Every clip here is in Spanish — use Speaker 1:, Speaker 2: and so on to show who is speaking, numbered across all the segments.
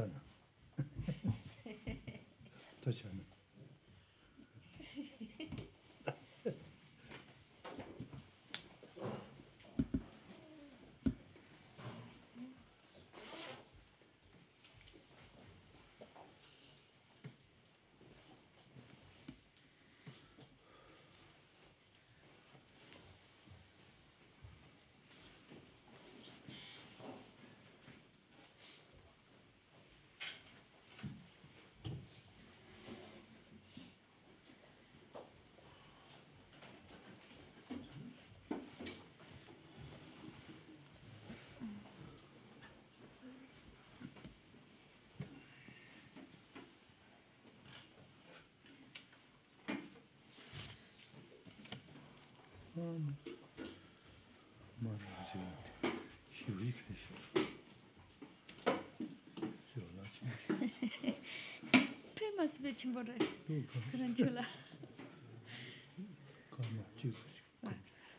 Speaker 1: 年はな。年はな。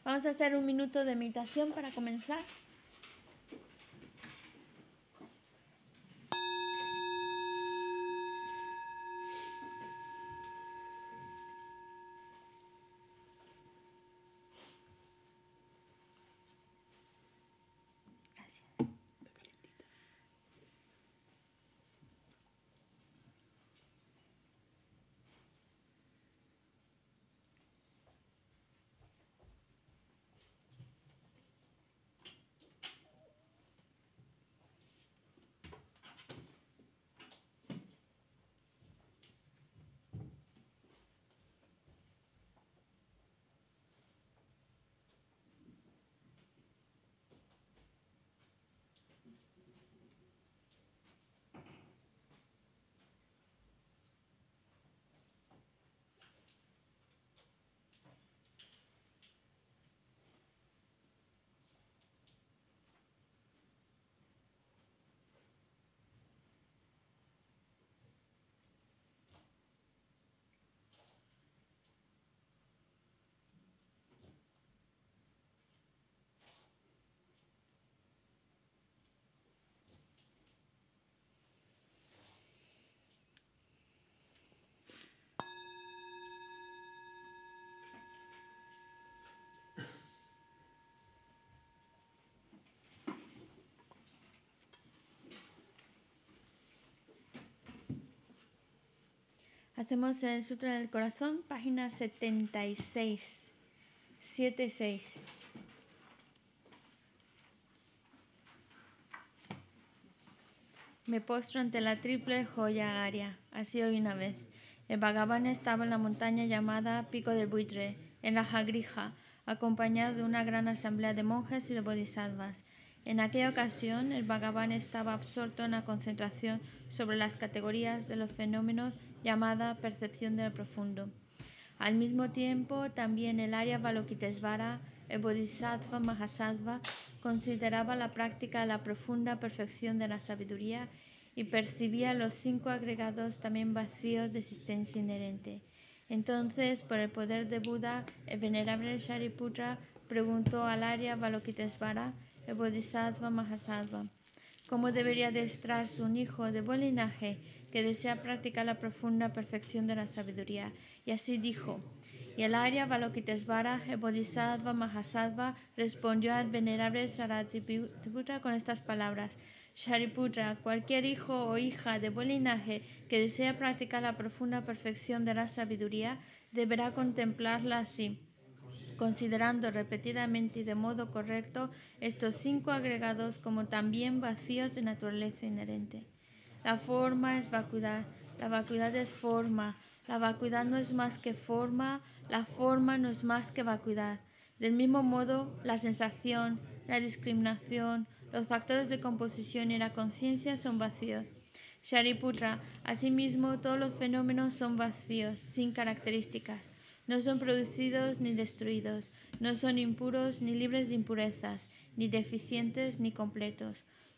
Speaker 2: Vamos a hacer un minuto de meditación para comenzar. Hacemos el Sutra del Corazón, página 76, 76. Me postro ante la triple joya aria. Así hoy una vez. El Bhagavan estaba en la montaña llamada Pico del Buitre, en la Jagrija, acompañado de una gran asamblea de monjes y de bodhisattvas. En aquella ocasión, el Bhagavan estaba absorto en la concentración sobre las categorías de los fenómenos llamada percepción del profundo. Al mismo tiempo, también el área balokitesvara el Bodhisattva Mahasattva, consideraba la práctica de la profunda perfección de la sabiduría y percibía los cinco agregados también vacíos de existencia inherente. Entonces, por el poder de Buda, el venerable Shariputra preguntó al Arya balokitesvara el Bodhisattva Mahasattva, cómo debería destrarse un hijo de buen linaje que desea practicar la profunda perfección de la sabiduría. Y así dijo. Y el Arya Balokitesvara, el Bodhisattva Mahasattva, respondió al venerable Saratiputra con estas palabras. Shariputra, cualquier hijo o hija de buen linaje que desea practicar la profunda perfección de la sabiduría, deberá contemplarla así considerando repetidamente y de modo correcto estos cinco agregados como también vacíos de naturaleza inherente. La forma es vacuidad, la vacuidad es forma, la vacuidad no es más que forma, la forma no es más que vacuidad. Del mismo modo, la sensación, la discriminación, los factores de composición y la conciencia son vacíos. Shariputra, asimismo, todos los fenómenos son vacíos, sin características. No son producidos ni destruidos, no son impuros ni libres de impurezas, ni deficientes ni completos.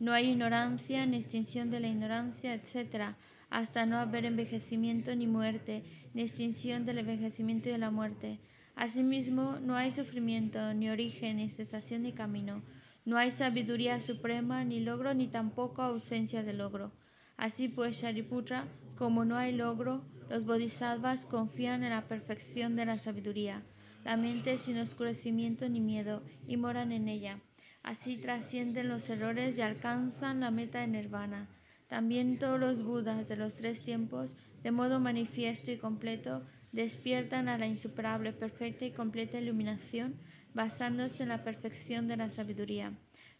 Speaker 2: No hay ignorancia ni extinción de la ignorancia, etc., hasta no haber envejecimiento ni muerte, ni extinción del envejecimiento y de la muerte. Asimismo, no hay sufrimiento, ni origen, ni cesación, ni camino. No hay sabiduría suprema, ni logro, ni tampoco ausencia de logro. Así pues, Shariputra, como no hay logro, los bodhisattvas confían en la perfección de la sabiduría. La mente sin oscurecimiento ni miedo y moran en ella. Así trascienden los errores y alcanzan la meta de nirvana. También todos los budas de los tres tiempos, de modo manifiesto y completo, despiertan a la insuperable, perfecta y completa iluminación basándose en la perfección de la sabiduría.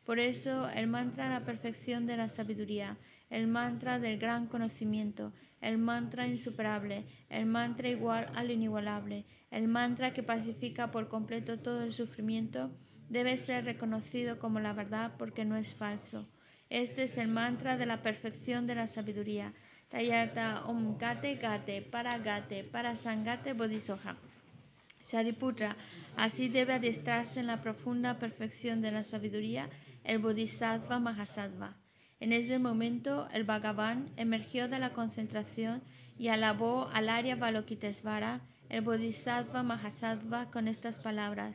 Speaker 2: Por eso el mantra de la perfección de la sabiduría, el mantra del gran conocimiento, el mantra insuperable, el mantra igual al inigualable, el mantra que pacifica por completo todo el sufrimiento, debe ser reconocido como la verdad porque no es falso. Este es el mantra de la perfección de la sabiduría. Tayata Om Gate Gate Para Gate Para Sangate bodhisoja. Shariputra, así debe adiestrarse en la profunda perfección de la sabiduría el Bodhisattva Mahasattva. En ese momento, el Bhagavan emergió de la concentración y alabó al Arya balokitesvara el Bodhisattva Mahasattva, con estas palabras.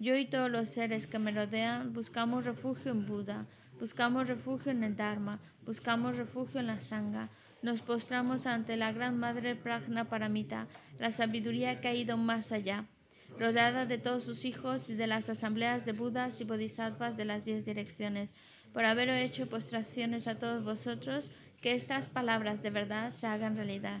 Speaker 2: Yo y todos los seres que me rodean buscamos refugio en Buda, buscamos refugio en el Dharma, buscamos refugio en la Sangha. Nos postramos ante la Gran Madre Pragna Paramita, la sabiduría que ha ido más allá, rodeada de todos sus hijos y de las asambleas de Budas y Bodhisattvas de las diez direcciones, por haber hecho postraciones a todos vosotros, que estas palabras de verdad se hagan realidad.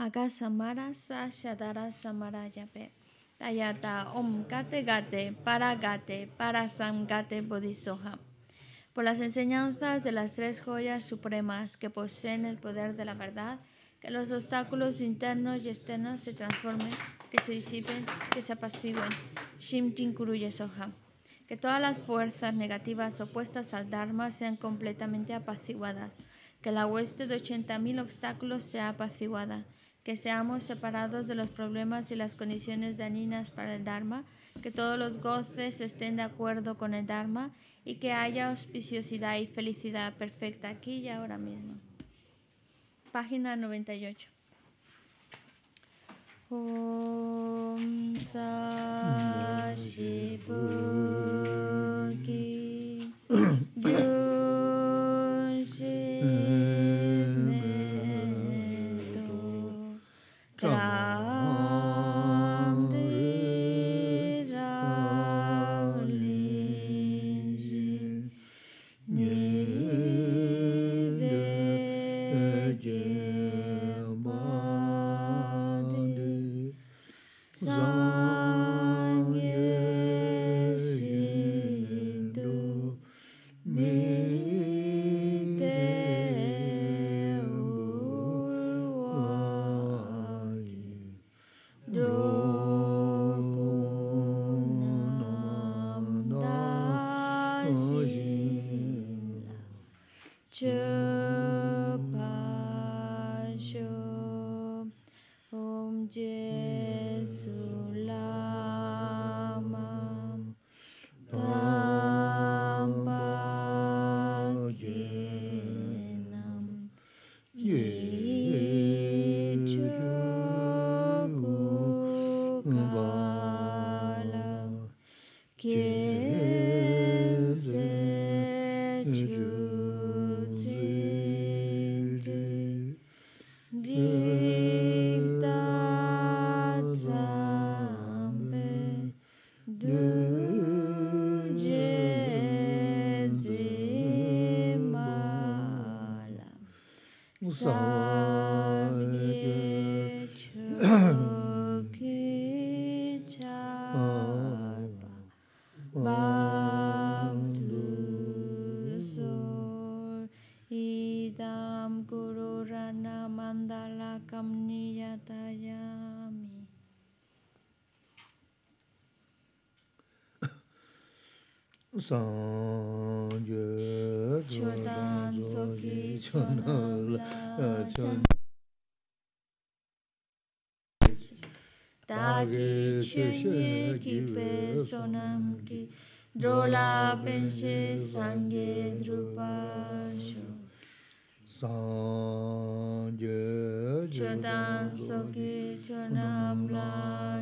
Speaker 2: Aga Samara Sa Shadara Samara Tayata Om Gate Gate Para Gate Para Sam Gate Bodhisoha. Por las enseñanzas de las tres joyas supremas que poseen el poder de la verdad, que los obstáculos internos y externos se transformen, que se disipen, que se apaciguen. Shim Soha. Que todas las fuerzas negativas opuestas al Dharma sean completamente apaciguadas. Que la hueste de 80.000 obstáculos sea apaciguada que seamos separados de los problemas y las condiciones daninas para el Dharma, que todos los goces estén de acuerdo con el Dharma y que haya auspiciosidad y felicidad perfecta aquí y ahora mismo. Página 98.
Speaker 3: Om か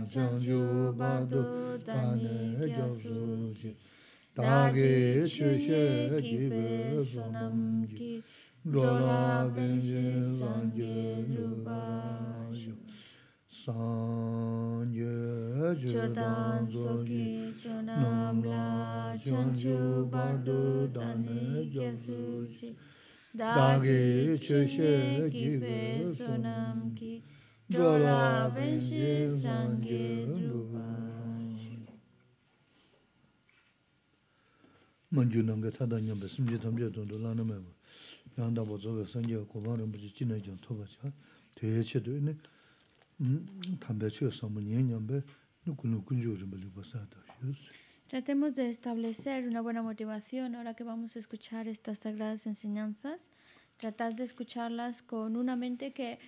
Speaker 3: 将就巴都达尼教苏吉，达给学学吉贝索南吉，罗拉本杰桑杰鲁巴修，桑
Speaker 1: 杰就当佐吉，
Speaker 3: 南拉将就巴
Speaker 1: 都达尼教苏吉，达给学学吉贝索
Speaker 3: 南吉。Dora Benji Sangye
Speaker 1: Manju nanga tada nyamba simje tamje tondo lana mewa. Yanda bozoga sangye kubara mbuji jina jan toba cha. Teye che do ine tambe che samu nye nyambe nukunu kunjo
Speaker 2: Tratemos de establecer una buena motivación ahora que vamos a escuchar estas sagradas enseñanzas. Tratar de escucharlas con una mente que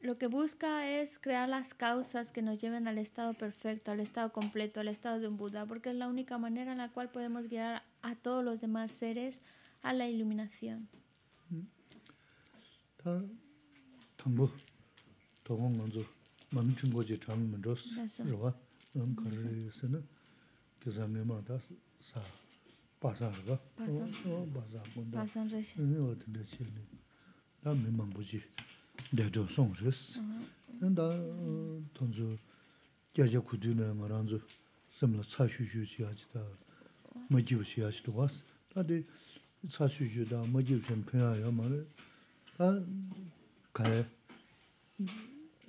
Speaker 2: lo que busca es crear las causas que nos lleven al estado perfecto, al estado completo, al estado de un Buda, porque es la única manera en la cual podemos guiar a todos los demás seres a la iluminación.
Speaker 1: dedo song res. Nda tanzu gyaja kudu naya nga ranzu semla ca shu shu shi haji da ma jibu shi haji do 내가 Tadi ca shu shu da ma jibu shen penya ya ma re. Da kaya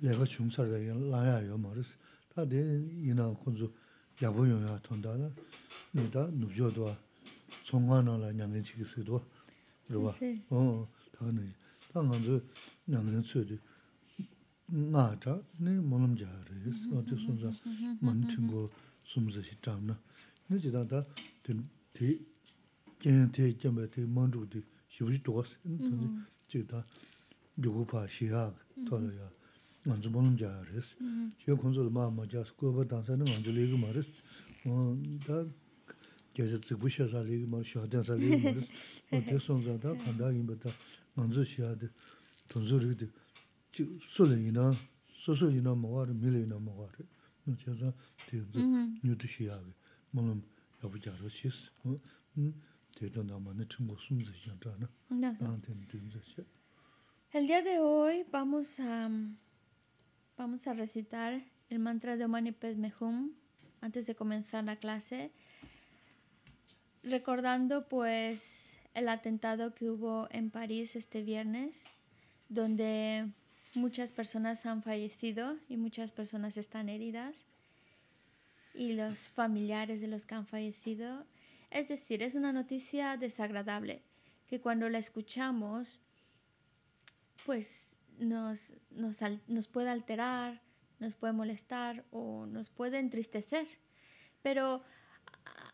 Speaker 1: lega shung sar ya yabu ya tanda dwa nyangin 당한도 양은 수도 나자 네 몸은 자르스 어디 손자 만친 거 숨서 시잡나 늦지다다 뒤 괜한테 있잖아 뒤 만주디 쉬우지 도가스 지다 요구파 시야 토려야 먼저 보는 자르스 저 마마 자스 고바 단사는 먼저 리그 말스 뭔다 계속 즉부셔서 리그 뭐 쇼든서 리그 말스 임부터 nganzu shiyaade, tunzu rikde, chi sule ina, susu ina mawaari, mili ina mawaari, no chaza tenzu nyudu shiyaawe, malam yabu jaro shis, teta nama na chimbo sumzi shiyantana, anten tenzu shiya.
Speaker 2: El día de hoy vamos a, vamos a recitar el mantra de Omani Padme Hum antes de comenzar la clase, recordando pues el atentado que hubo en París este viernes, donde muchas personas han fallecido y muchas personas están heridas y los familiares de los que han fallecido. Es decir, es una noticia desagradable que cuando la escuchamos, pues nos, puede alterar, nos puede molestar o nos puede entristecer. Pero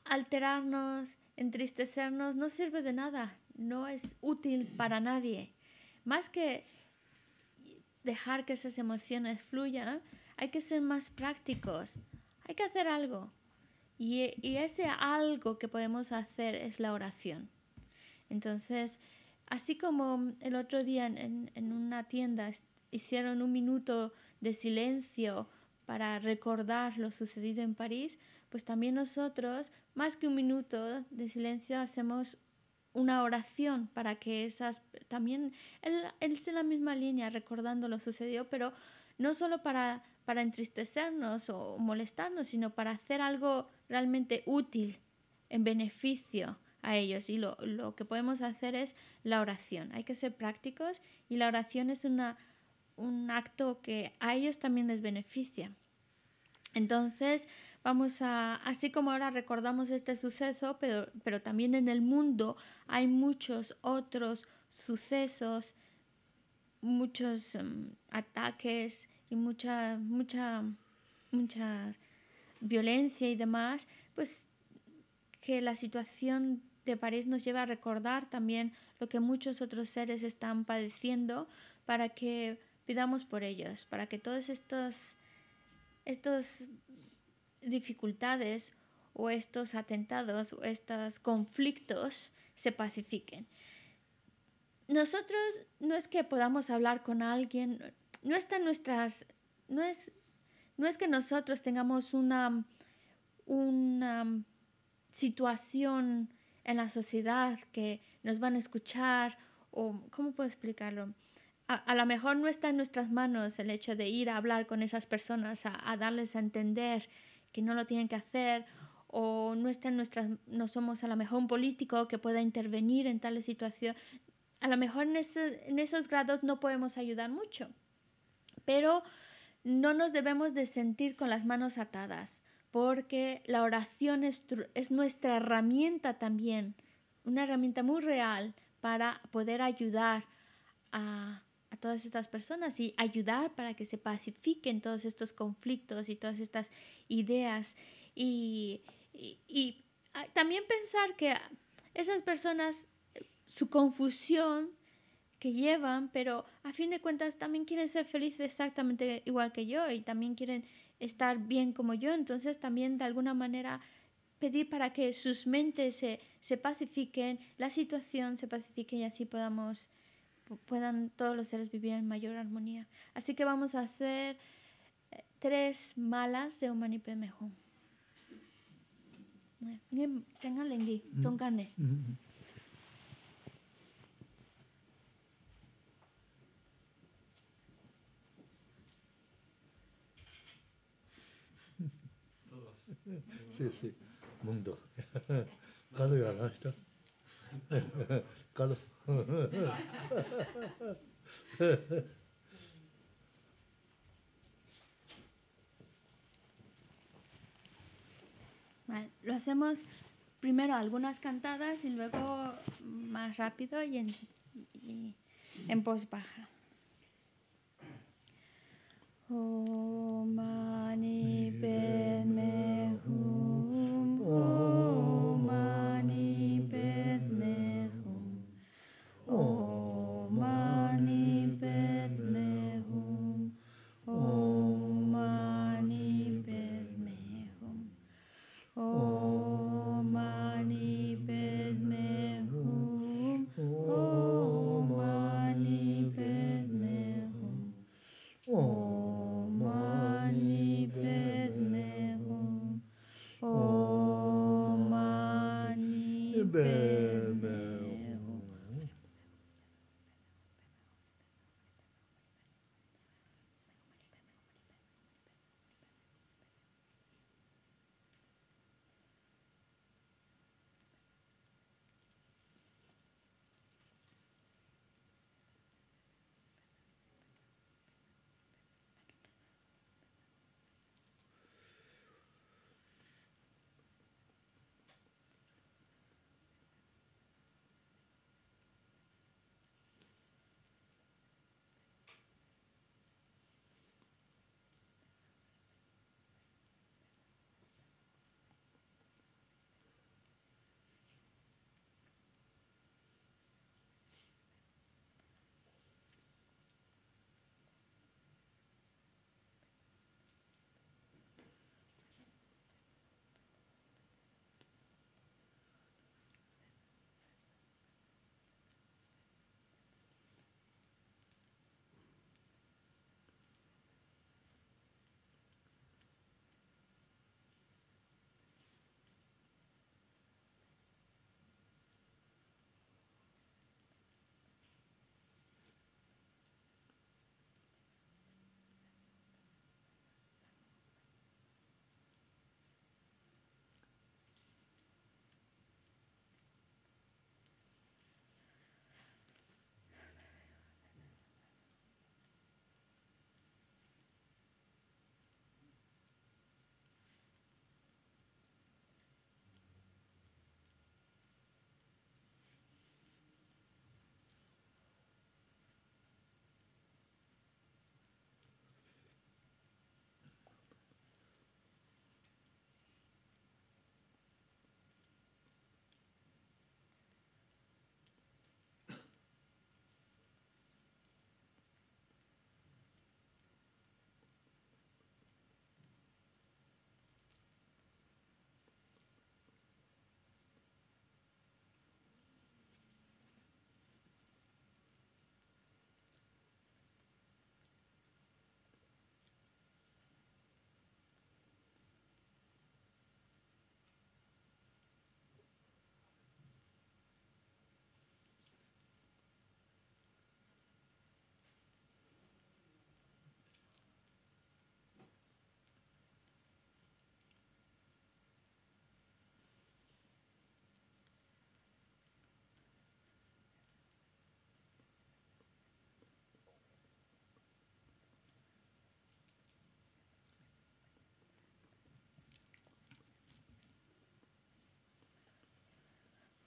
Speaker 2: alterarnos, Entristecernos no sirve de nada, no es útil para nadie. Más que dejar que esas emociones fluyan, hay que ser más prácticos, hay que hacer algo. Y, ese algo que podemos hacer es la oración. Entonces, así como el otro día en, en una tienda hicieron un minuto de silencio para recordar lo sucedido en París, pues también nosotros, más que un minuto de silencio, hacemos una oración para que esas, también, él, es en la misma línea recordando lo sucedido, pero no solo para, para entristecernos o molestarnos, sino para hacer algo realmente útil en beneficio a ellos. Y lo que podemos hacer es la oración. Hay que ser prácticos y la oración es una un acto que a ellos también les beneficia. Entonces, vamos a, así como ahora recordamos este suceso, pero, pero también en el mundo hay muchos otros sucesos, muchos em, ataques y mucha, mucha, mucha violencia y demás, pues que la situación de París nos lleva a recordar también lo que muchos otros seres están padeciendo para que pidamos por ellos, para que todas estas dificultades o estos atentados o estos conflictos se pacifiquen. Nosotros no es que podamos hablar con alguien, no está nuestras, no es, no es que nosotros tengamos una, una situación en la sociedad que nos van a escuchar o, ¿cómo puedo explicarlo? a, lo mejor no está en nuestras manos el hecho de ir a hablar con esas personas, a, darles a entender que no lo tienen que hacer o no está en nuestras, no somos a lo mejor un político que pueda intervenir en tal situación. A lo mejor en, esos grados no podemos ayudar mucho, pero no nos debemos de sentir con las manos atadas, porque la oración es nuestra herramienta también, una herramienta muy real para poder ayudar a, a todas estas personas y ayudar para que se pacifiquen todos estos conflictos y todas estas ideas y, ah, también pensar que esas personas, su confusión que llevan, pero a fin de cuentas también quieren ser felices exactamente igual que yo y también quieren estar bien como yo, entonces también de alguna manera pedir para que sus mentes se, se pacifiquen, la situación se pacifique y así podamos puedan todos los seres vivir en mayor armonía. Así que vamos a hacer eh, tres malas de Humanipe mejor. Tengan lengui, son carne.
Speaker 1: Sí, sí, mundo. Cada
Speaker 2: lo hacemos primero algunas cantadas y luego más rápido y en, en voz baja.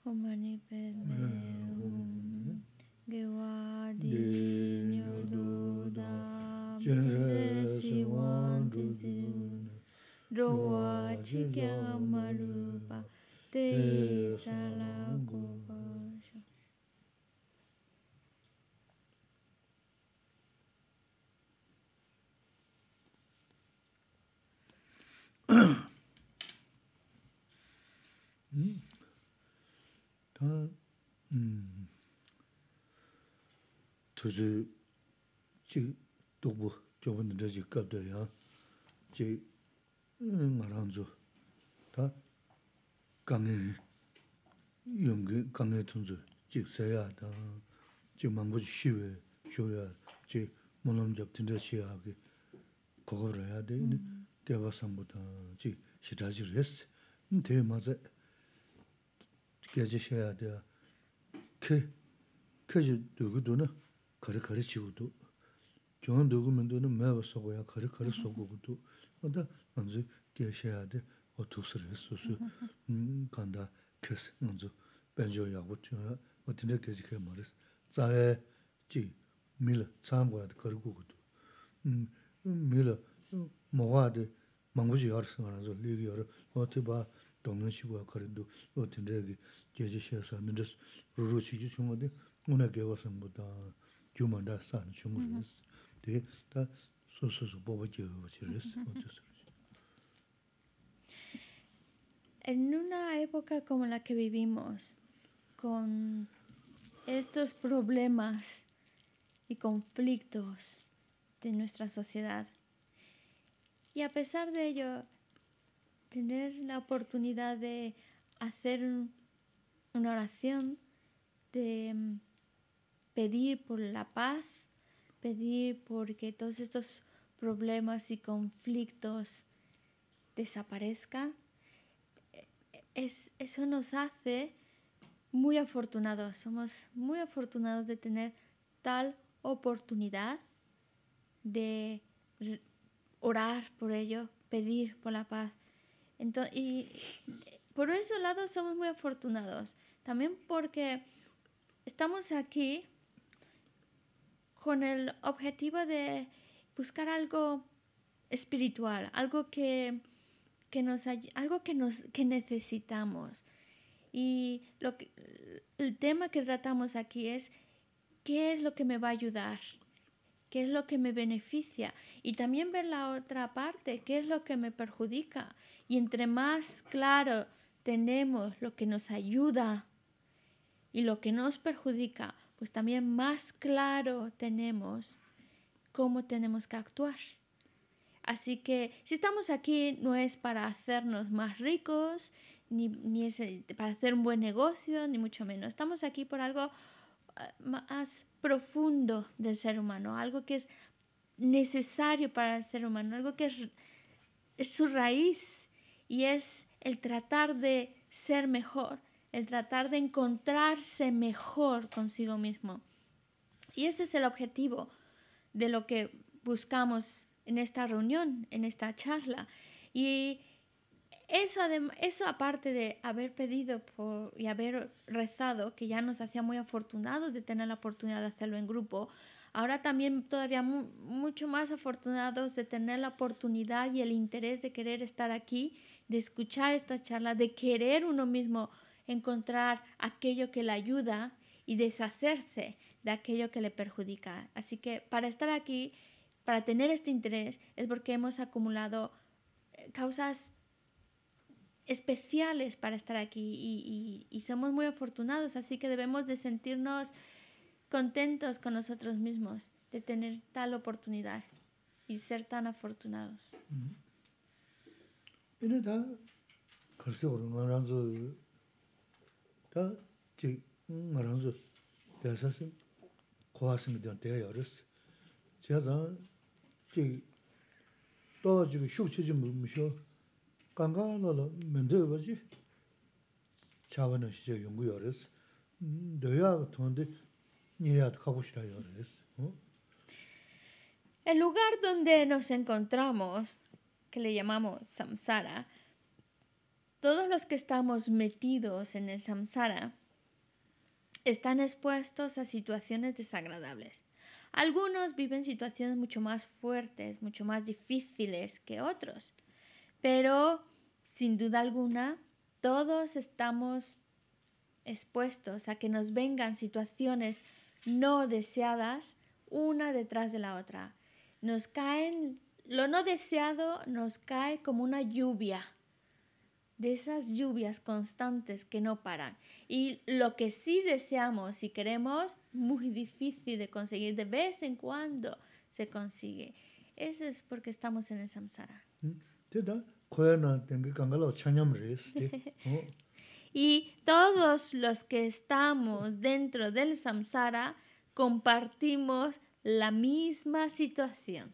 Speaker 2: Omani Padme
Speaker 3: Hum
Speaker 2: Gewadi
Speaker 3: Nyododa Jeresi Wandudin Rowa Chigamarupa Te Salam
Speaker 1: tuzi chik dukbu chobun 저기 chik 제 yaa chik nga ranzu ta kange yungi kange tunzu chik sayaa ta 제 manguchi shiwe shuwaya chik mulam jab dinda shiyaa ki kogabra yaa de ini deva sambu ta chik shirajik kari-kari chivu du. Chuan dugu mendo nu mewa soku yaa kari-kari soku gu du. Oda anzu kie 어떻게 yaa de o tuksar hisu su kandaa kis anzu penchoo yaa gu tuyaa o tindaa kie xe 어떻게 maris. Tsaaya ji mila tsaam gu de kari gu gu Mila de kari du nindas ruru chunga
Speaker 2: En una época como la que vivimos, con estos problemas y conflictos de nuestra sociedad, y a pesar de ello, tener la oportunidad de hacer una oración, de pedir por la paz, pedir porque todos estos problemas y conflictos desaparezcan, eso nos hace muy afortunados, somos muy afortunados de tener tal oportunidad de orar por ello, pedir por la paz. y por ese lado somos muy afortunados, también porque estamos aquí con el objetivo de buscar algo espiritual, algo que, que nos, algo que, nos, necesitamos. Y lo que, el tema que tratamos aquí es qué es lo que me va a ayudar, qué es lo que me beneficia y también ver la otra parte, qué es lo que me perjudica. Y entre más claro tenemos lo que nos ayuda y lo que nos perjudica, pues también más claro tenemos cómo tenemos que actuar. Así que si estamos aquí no es para hacernos más ricos, ni, es eh, para hacer un buen negocio, ni mucho menos. Estamos aquí por algo eh, más profundo del ser humano, algo que es necesario para el ser humano, algo que es su raíz y es el tratar de ser mejor, el tratar de encontrarse mejor consigo mismo. Y ese es el objetivo de lo que buscamos en esta reunión, en esta charla. Y eso, eso aparte de haber pedido y haber rezado, que ya nos hacía muy afortunados de tener la oportunidad de hacerlo en grupo, ahora también todavía mucho más afortunados de tener la oportunidad y el interés de querer estar aquí, de escuchar esta charla, de querer uno mismo encontrar aquello que le ayuda y deshacerse de aquello que le perjudica. Así que para estar aquí, para tener este interés, es porque hemos acumulado eh, causas especiales para estar aquí y, somos muy afortunados, así que debemos de sentirnos contentos con nosotros mismos de tener tal oportunidad y ser tan afortunados.
Speaker 3: Mm -hmm.
Speaker 1: 다 지, 음, 말하면서 대사심 고하심이 되는 대여를 제가 전 지, 또 지금 휴치지 못하면서 강강하나로 만들어보지 차원은 시작 연구여를 음, 너야가 니야 니야도 싶다 여를 어?
Speaker 2: El lugar donde nos encontramos, que le llamamos samsara, todos los que estamos metidos en el samsara están expuestos a situaciones desagradables. Algunos viven situaciones mucho más fuertes, mucho más difíciles que otros, pero sin duda alguna todos estamos expuestos a que nos vengan situaciones no deseadas una detrás de la otra. Nos caen, lo no deseado nos cae como una lluvia de esas lluvias constantes que no paran. Y lo que sí deseamos y queremos, muy difícil de conseguir, de vez en cuando se consigue. Eso es porque estamos en el samsara. y todos los que estamos dentro del samsara compartimos la misma situación.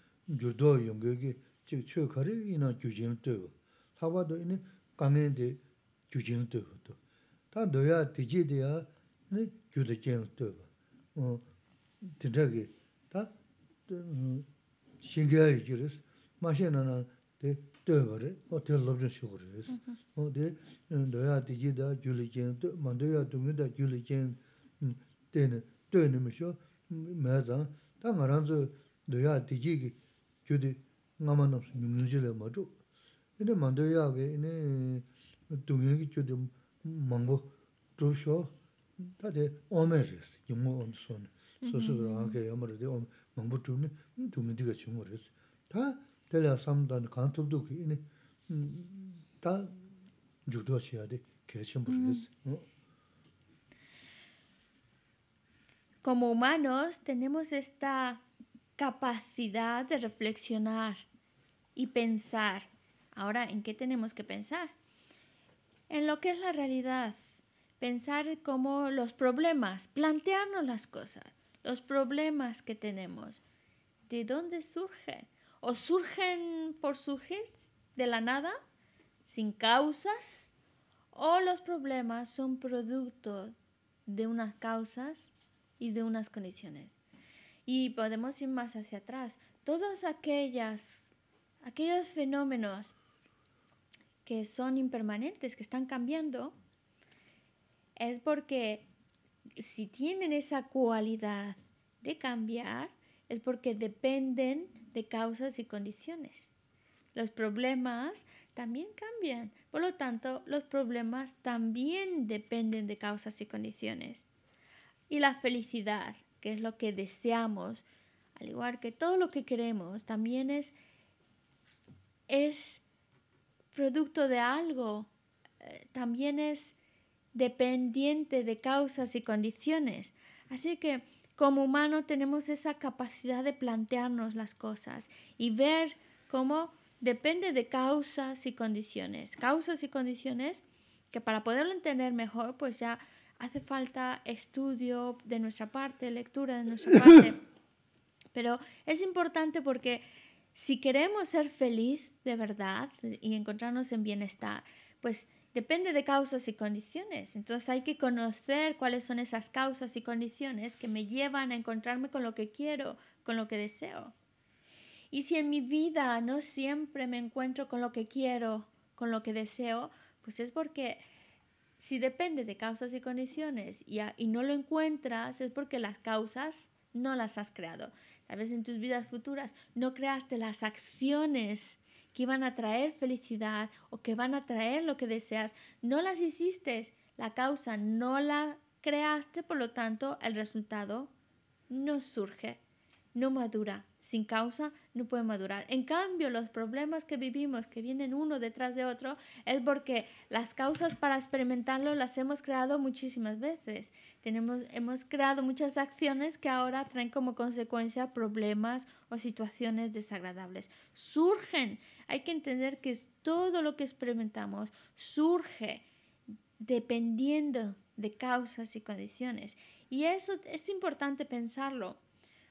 Speaker 1: yurdo yung 즉 yung yung, chiyo yuk hariyo, ina 다 너야 tiyo. 네 do yung, kaniyondi, gyujen yung tiyo. Ta, do ya, diji diya, gyujen yung tiyo. Tira gi, ta, mm, shingaya yung yung yung, mashina na, di, tiyo bari, o, tiyo mm-hmm. O, di, mm, diji da, ma, gyudi ngama namsu nyumnuji le madu. Ine mandayaage, ine dungengi gyudi mangbo dhubsho, tate ome resi, yungu ondu soni. Sosu mm-hmm. rangaage yamara de ome, mangbo dhubni, diga chungu resi. Ta telaya samdani kantubduki, ine mm, ta yugdo chiyade, kechimbo resi. Mm-hmm. Mm.
Speaker 2: Como humanos tenemos esta capacidad de reflexionar y pensar. Ahora, ¿en qué tenemos que pensar? En lo que es la realidad, pensar como los problemas, plantearnos las cosas, los problemas que tenemos, ¿de dónde surgen? ¿O surgen por surgir de la nada, sin causas? ¿O los problemas son producto de unas causas y de unas condiciones? Y podemos ir más hacia atrás. Todos aquellas, aquellos fenómenos que son impermanentes, que están cambiando, es porque si tienen esa cualidad de cambiar, es porque dependen de causas y condiciones. Los problemas también cambian. Por lo tanto, los problemas también dependen de causas y condiciones. Y la felicidad que es lo que deseamos, al igual que todo lo que queremos, también es, es producto de algo, eh, también es dependiente de causas y condiciones. Así que como humano tenemos esa capacidad de plantearnos las cosas y ver cómo depende de causas y condiciones. Causas y condiciones que para poderlo entender mejor, pues ya hace falta estudio de nuestra parte, lectura de nuestra parte. Pero es importante porque si queremos ser feliz de verdad y encontrarnos en bienestar, pues depende de causas y condiciones. Entonces hay que conocer cuáles son esas causas y condiciones que me llevan a encontrarme con lo que quiero, con lo que deseo. Y si en mi vida no siempre me encuentro con lo que quiero, con lo que deseo, pues es porque si depende de causas y condiciones y, no lo encuentras, es porque las causas no las has creado. Tal vez en tus vidas futuras no creaste las acciones que iban a traer felicidad o que van a traer lo que deseas. No las hiciste, la causa no la creaste, por lo tanto el resultado no surge no madura. Sin causa no puede madurar. En cambio, los problemas que vivimos, que vienen uno detrás de otro, es porque las causas para experimentarlo las hemos creado muchísimas veces. Tenemos, hemos creado muchas acciones que ahora traen como consecuencia problemas o situaciones desagradables. Surgen. Hay que entender que todo lo que experimentamos surge dependiendo de causas y condiciones. Y eso es importante pensarlo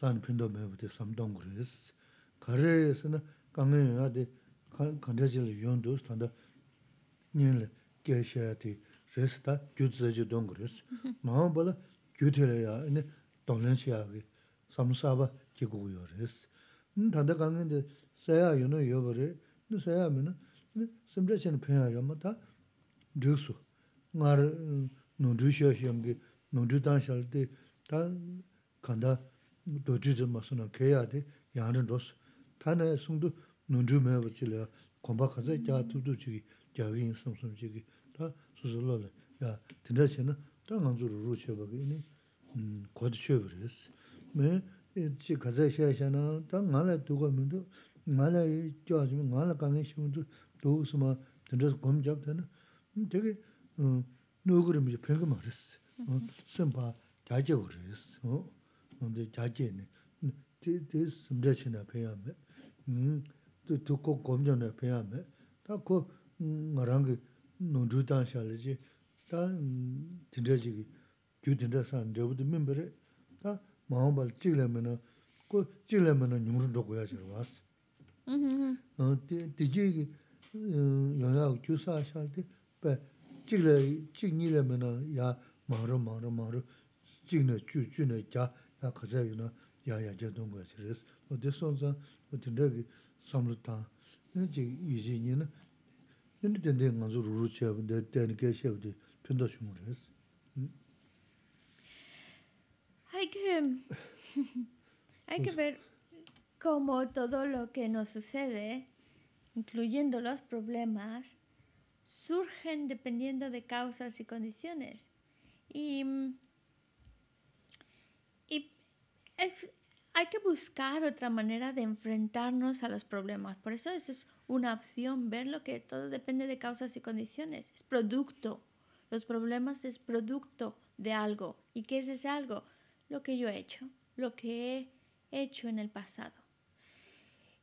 Speaker 1: 산 pindo mewa de samdang gu res. 용도스 se na kange ya de 동그리스 zil yon dos tanda 삼사바 le ge xe 세야 de res da gyu tse zi dong gu res. Maa bala gyu tele ya dōjī zi ma sō na kēyā di yāng rin rōs. Tā na ya sōng du nōng zhū mē bōchī lé ya kōmbā khā zai jā tū tū chī kī, jā kī yīn sōng sōng chī kī, tā sō sō lō lé. Yā, tindā chī na tā ngā dzū rō rō chē bā kī chē Mē, chī na, tā ngā dō gā dō, ngā ngā kā ngā xī dō, dō kya chee ni, ti tsum reche na piya me, tu kuk kum cho 다 piya me, ta kuk nga rangi nung zhudang shaa le chee, ta tindraa chee ki, kyu tindraa saa nirabu tu mimbe re, ta maang paal chik le me na, kuk chik le me na nyung rung Hay
Speaker 2: que hay que pues ver cómo todo lo que nos sucede, incluyendo los problemas, surgen dependiendo de causas y condiciones. Y mm, hay que buscar otra manera de enfrentarnos a los problemas. Por eso eso es una opción, ver lo que todo depende de causas y condiciones. Es producto. Los problemas es producto de algo. ¿Y qué es ese algo? Lo que yo he hecho, lo que he hecho en el pasado.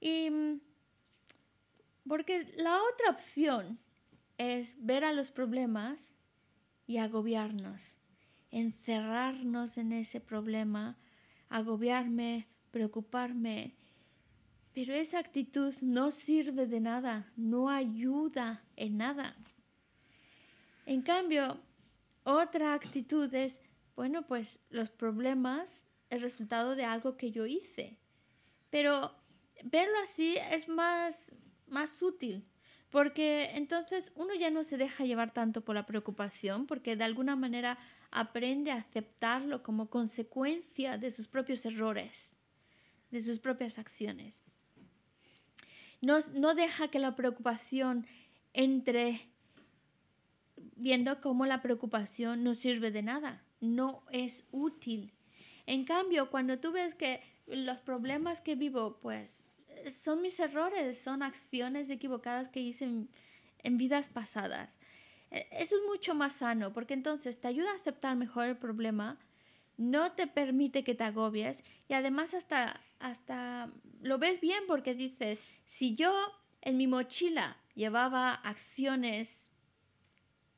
Speaker 2: Y mm, porque la otra opción es ver a los problemas y agobiarnos, encerrarnos en ese problema agobiarme, preocuparme. Pero esa actitud no sirve de nada, no ayuda en nada. En cambio, otra actitud es, bueno, pues los problemas es resultado de algo que yo hice. Pero verlo así es más, más útil, porque entonces uno ya no se deja llevar tanto por la preocupación, porque de alguna manera aprende a aceptarlo como consecuencia de sus propios errores, de sus propias acciones. No, deja que la preocupación entre viendo cómo la preocupación no sirve de nada, no es útil. En cambio, cuando tú ves que los problemas que vivo, pues son mis errores, son acciones equivocadas que hice en vidas pasadas. E, eso es mucho más sano porque entonces te ayuda a aceptar mejor el problema, no te permite que te agobies y además hasta, hasta lo ves bien porque dices, si yo en mi mochila llevaba acciones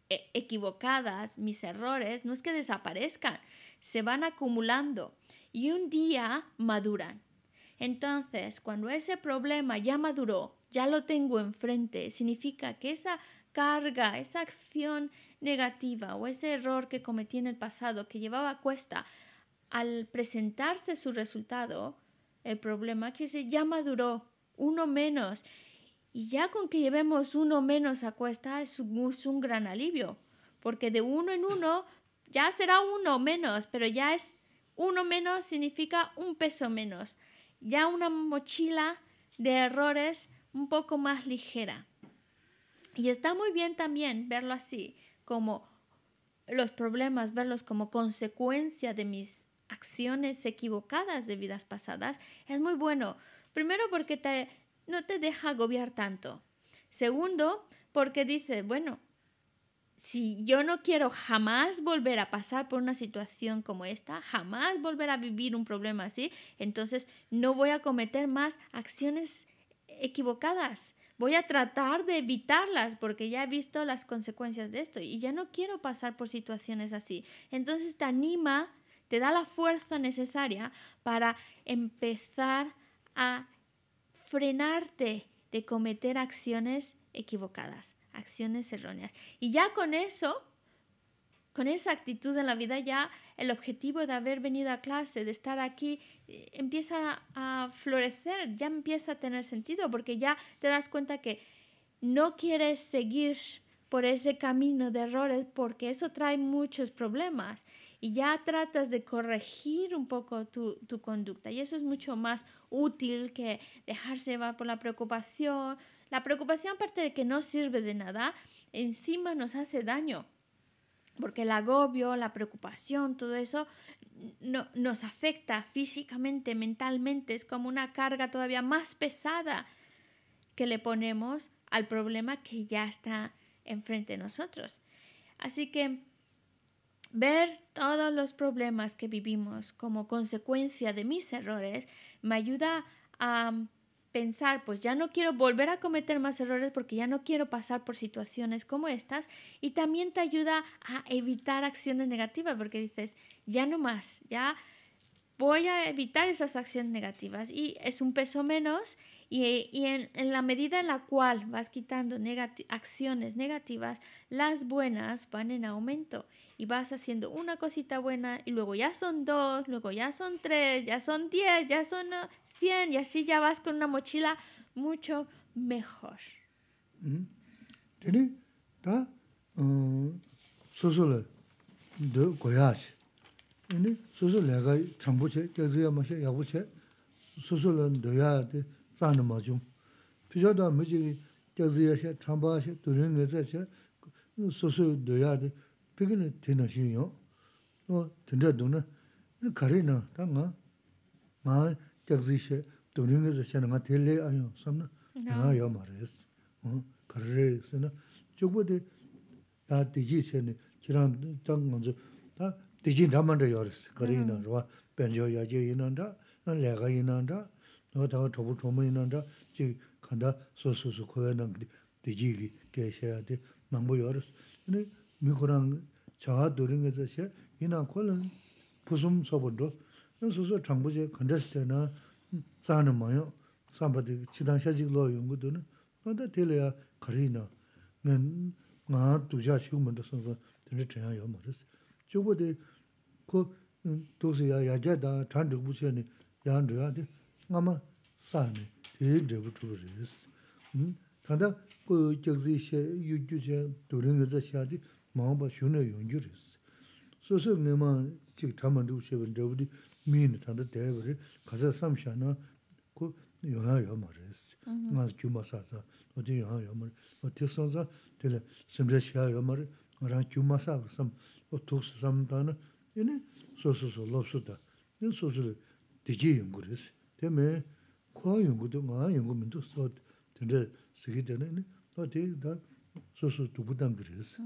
Speaker 2: e, equivocadas, mis errores, no es que desaparezcan, se van acumulando y un día maduran. Entonces, cuando ese problema ya maduró, ya lo tengo enfrente, significa que esa carga, esa acción negativa o ese error que cometí en el pasado que llevaba a cuesta, al presentarse su resultado, el problema que se ya maduró, uno menos. Y ya con que llevemos uno menos a cuesta es un gran alivio, porque de uno en uno ya será uno menos, pero ya es uno menos significa un peso menos, ya una mochila de errores un poco más ligera. Y está muy bien también verlo así, como los problemas, verlos como consecuencia de mis acciones equivocadas de vidas pasadas, es muy bueno. Primero porque no te deja agobiar tanto. Segundo, porque dice, bueno, si yo no quiero jamás volver a pasar por una situación como esta, jamás volver a vivir un problema así, entonces no voy a cometer más acciones equivocadas voy a tratar de evitarlas porque ya he visto las consecuencias de esto y ya no quiero pasar por situaciones así. Entonces te anima, te da la fuerza necesaria para empezar a frenarte de cometer acciones equivocadas, acciones erróneas. Y ya con eso con esa actitud en la vida ya el objetivo de haber venido a clase, de estar aquí, eh, empieza a florecer, ya empieza a tener sentido, porque ya te das cuenta que no quieres seguir por ese camino de errores porque eso trae muchos problemas y ya tratas de corregir un poco tu, conducta y eso es mucho más útil que dejarse llevar por la preocupación. La preocupación aparte de que no sirve de nada, encima nos hace daño porque el agobio, la preocupación, todo eso no, nos afecta físicamente, mentalmente, es como una carga todavía más pesada que le ponemos al problema que ya está enfrente de nosotros. Así que ver todos los problemas que vivimos como consecuencia de mis errores me ayuda a pensar, pues ya no quiero volver a cometer más errores porque ya no quiero pasar por situaciones como estas y también te ayuda a evitar acciones negativas porque dices, ya no más, ya voy a evitar esas acciones negativas y es un peso menos y, en, la medida en la cual vas quitando acciones negativas, las buenas van en aumento y vas haciendo una cosita buena y luego ya son dos, luego ya son tres, ya son diez, ya son uh, cien y así ya vas con una mochila mucho mejor.
Speaker 1: ¿Tiene? Ah, 아니 수수 내가 전부 제 계속이야 뭐지 수수는 너야 돼 싸는 뭐좀 비저도 뭐지 계속이야 제 참바시 두른 게자체 수수 너야 돼 비기는 되는 신요 어 진짜 너네 가리나 당가 마 계속이시 두른 게자체는 마 될래 아니요 섬나 나요 말했어 어 그래서는 죽부대 야 되지 지난 당다 디진 담만도 요르스 거리는 로 벤조 야지 있는다 난 내가 있는다 너다 도부 도모 있는다 지 간다 소소소 코에는 디지기 계셔야 돼 망보 요르스 근데 미코랑 자아 도링에서 셰 이나 콜은 부숨 서버도 소소 정부제 건졌을 때나 싸는 뭐요 삼바디 지단 셔직로 연구도는 너다 들려야 거리나 난나 tuja xiu mendo sanga, tenze tenya yaw ku dosi ya ya jaya daa 사네 chukbu chaya ni 그 chaya 유규제 nga 시아디 saa ni 용규리스 chukbu chukbu riz. 담만도 ku jagzi xe yu ju xe durin gaza xe di maa ba xun ya yun ju riz. So se nga ma chik chaman di mii ku o yini 소소소 sō lōpsō 소소를 yini sōsō lō dējī yōnggō rēs, tē mē kuwa yōnggō tō ngā yōnggō 소소 sō tēndrē 응. tēne, yini tō tē tā sōsō rēs.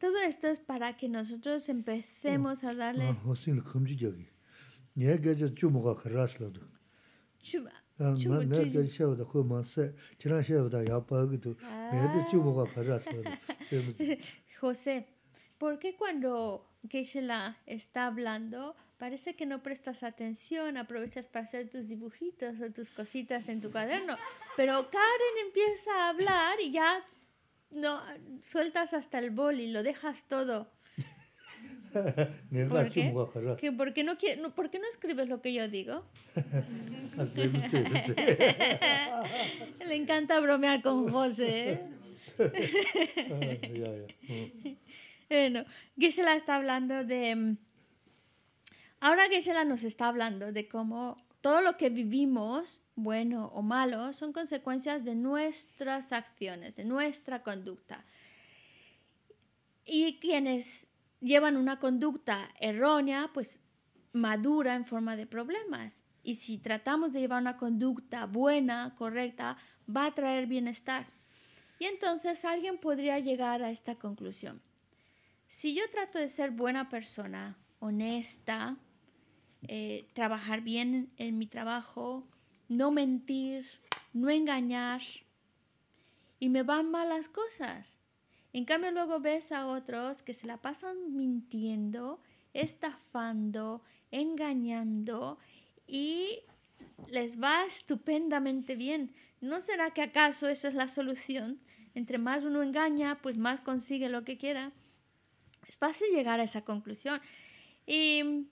Speaker 2: Todo esto es para que nosotros empecemos a darle... Ah,
Speaker 1: hōsīn 금지적이. kōmchī gyōgī, nyē gāchā chū
Speaker 2: Chū José, ¿por qué cuando Keishela está hablando parece que no prestas atención, aprovechas para hacer tus dibujitos o tus cositas en tu cuaderno? Pero Karen empieza a hablar y ya no sueltas hasta el boli, lo dejas todo.
Speaker 1: ¿Por qué?
Speaker 2: porque no, no, no escribes lo que yo digo? Le encanta bromear con José.
Speaker 3: ¿eh?
Speaker 2: bueno, Gisela está hablando de... Mm, ahora Gisela nos está hablando de cómo todo lo que vivimos, bueno o malo, son consecuencias de nuestras acciones, de nuestra conducta. Y quienes llevan una conducta errónea, pues madura en forma de problemas. Y si tratamos de llevar una conducta buena, correcta, va a traer bienestar. Y entonces alguien podría llegar a esta conclusión. Si yo trato de ser buena persona, honesta, eh, trabajar bien en mi trabajo, no mentir, no engañar, y me van malas cosas, en cambio, luego ves a otros que se la pasan mintiendo, estafando, engañando y les va estupendamente bien. ¿No será que acaso esa es la solución? Entre más uno engaña, pues más consigue lo que quiera. Es fácil llegar a esa conclusión. Y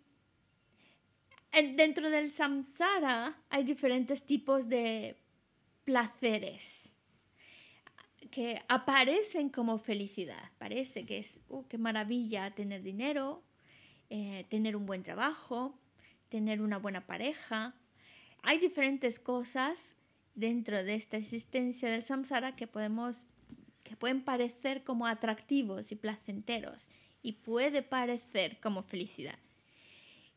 Speaker 2: dentro del samsara hay diferentes tipos de placeres que aparecen como felicidad. Parece que es, uh, qué maravilla tener dinero, eh, tener un buen trabajo, tener una buena pareja. Hay diferentes cosas dentro de esta existencia del samsara que podemos que pueden parecer como atractivos y placenteros y puede parecer como felicidad.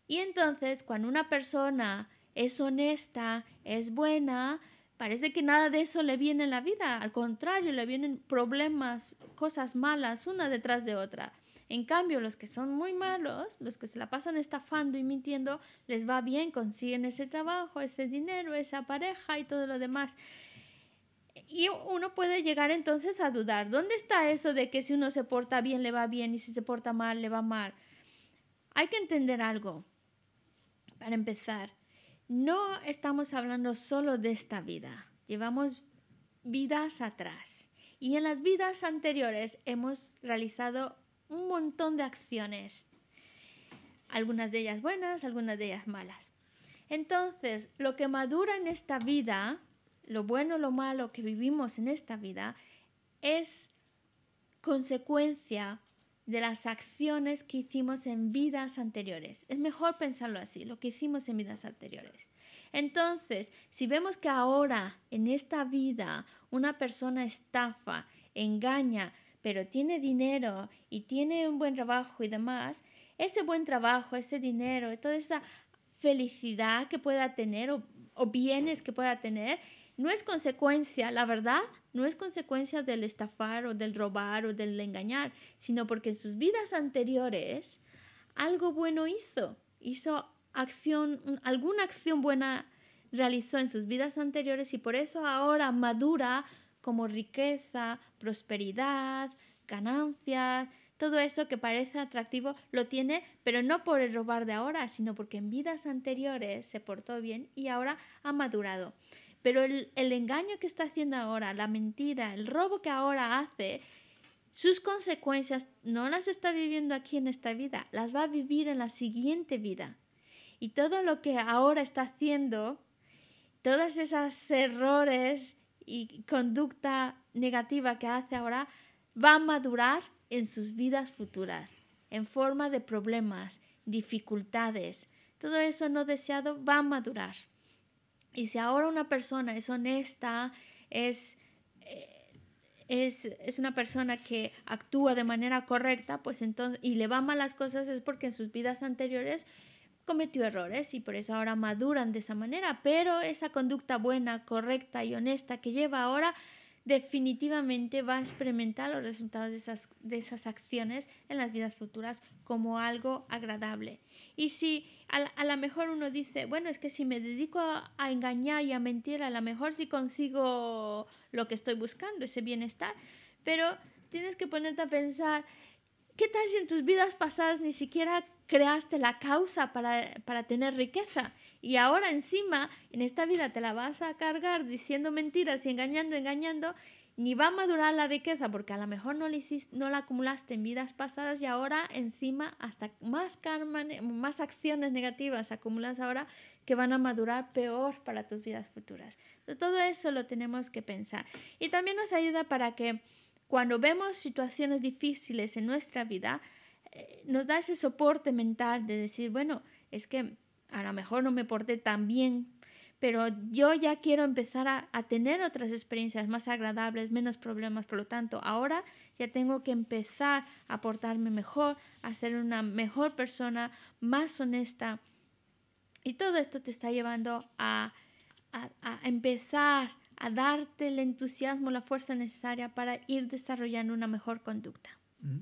Speaker 2: Y entonces, cuando una persona es honesta, es buena, Parece que nada de eso le viene en la vida, al contrario, le vienen problemas, cosas malas, una detrás de otra. En cambio, los que son muy malos, los que se la pasan estafando y mintiendo, les va bien, consiguen ese trabajo, ese dinero, esa pareja y todo lo demás. Y uno puede llegar entonces a dudar, ¿dónde está eso de que si uno se porta bien le va bien y si se porta mal le va mal? Hay que entender algo, para empezar no estamos hablando solo de esta vida, llevamos vidas atrás. Y en las vidas anteriores hemos realizado un montón de acciones, algunas de ellas buenas, algunas de ellas malas. Entonces, lo que madura en esta vida, lo bueno, lo malo que vivimos en esta vida, es consecuencia de las acciones que hicimos en vidas anteriores. Es mejor pensarlo así, lo que hicimos en vidas anteriores. Entonces, si vemos que ahora en esta vida una persona estafa, engaña, pero tiene dinero y tiene un buen trabajo y demás, ese buen trabajo, ese dinero, toda esa felicidad que pueda tener o, bienes que pueda tener, no es consecuencia, la verdad, no es consecuencia del estafar o del robar o del engañar, sino porque en sus vidas anteriores algo bueno hizo, hizo acción, alguna acción buena realizó en sus vidas anteriores y por eso ahora madura como riqueza, prosperidad, ganancias, todo eso que parece atractivo lo tiene, pero no por el robar de ahora, sino porque en vidas anteriores se portó bien y ahora ha madurado. Pero el, engaño que está haciendo ahora, la mentira, el robo que ahora hace, sus consecuencias no las está viviendo aquí en esta vida, las va a vivir en la siguiente vida. Y todo lo que ahora está haciendo, todas esas errores y conducta negativa que hace ahora, va a madurar en sus vidas futuras, en forma de problemas, dificultades. Todo eso no deseado va a madurar. Y si ahora una persona es honesta, eh, es, es, una persona que actúa de manera correcta, pues entonces, y le va mal las cosas, es porque en sus vidas anteriores cometió errores y por eso ahora maduran de esa manera. Pero esa conducta buena, correcta y honesta que lleva ahora definitivamente va a experimentar los resultados de esas, de esas acciones en las vidas futuras como algo agradable. Y si a, a lo mejor uno dice, bueno, es que si me dedico a, a, engañar y a mentir, a lo mejor sí consigo lo que estoy buscando, ese bienestar, pero tienes que ponerte a pensar, ¿qué tal si en tus vidas pasadas ni siquiera creaste la causa para, tener riqueza y ahora encima en esta vida te la vas a cargar diciendo mentiras y engañando, engañando, ni va a madurar la riqueza porque a lo mejor no, no la acumulaste en vidas pasadas y ahora encima hasta más karma, más acciones negativas acumulas ahora que van a madurar peor para tus vidas futuras. todo eso lo tenemos que pensar y también nos ayuda para que cuando vemos situaciones difíciles en nuestra vida, eh, nos da ese soporte mental de decir, bueno, es que a lo mejor no me porté tan bien, pero yo ya quiero empezar a, tener otras experiencias más agradables, menos problemas, por lo tanto, ahora ya tengo que empezar a portarme mejor, a ser una mejor persona, más honesta. Y todo esto te está llevando a, empezar a darte el entusiasmo, la fuerza necesaria para ir desarrollando una mejor conducta. Mm.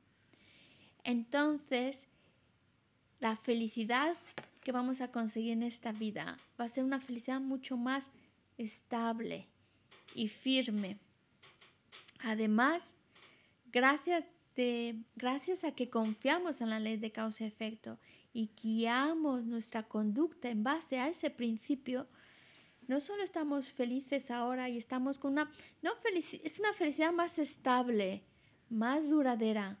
Speaker 2: Entonces, la felicidad que vamos a conseguir en esta vida va a ser una felicidad mucho más estable y firme. Además, gracias, gracias a que confiamos en la ley de causa y efecto y guiamos nuestra conducta en base a ese principio, no solo estamos felices ahora y estamos con una, no es una felicidad más estable, más duradera,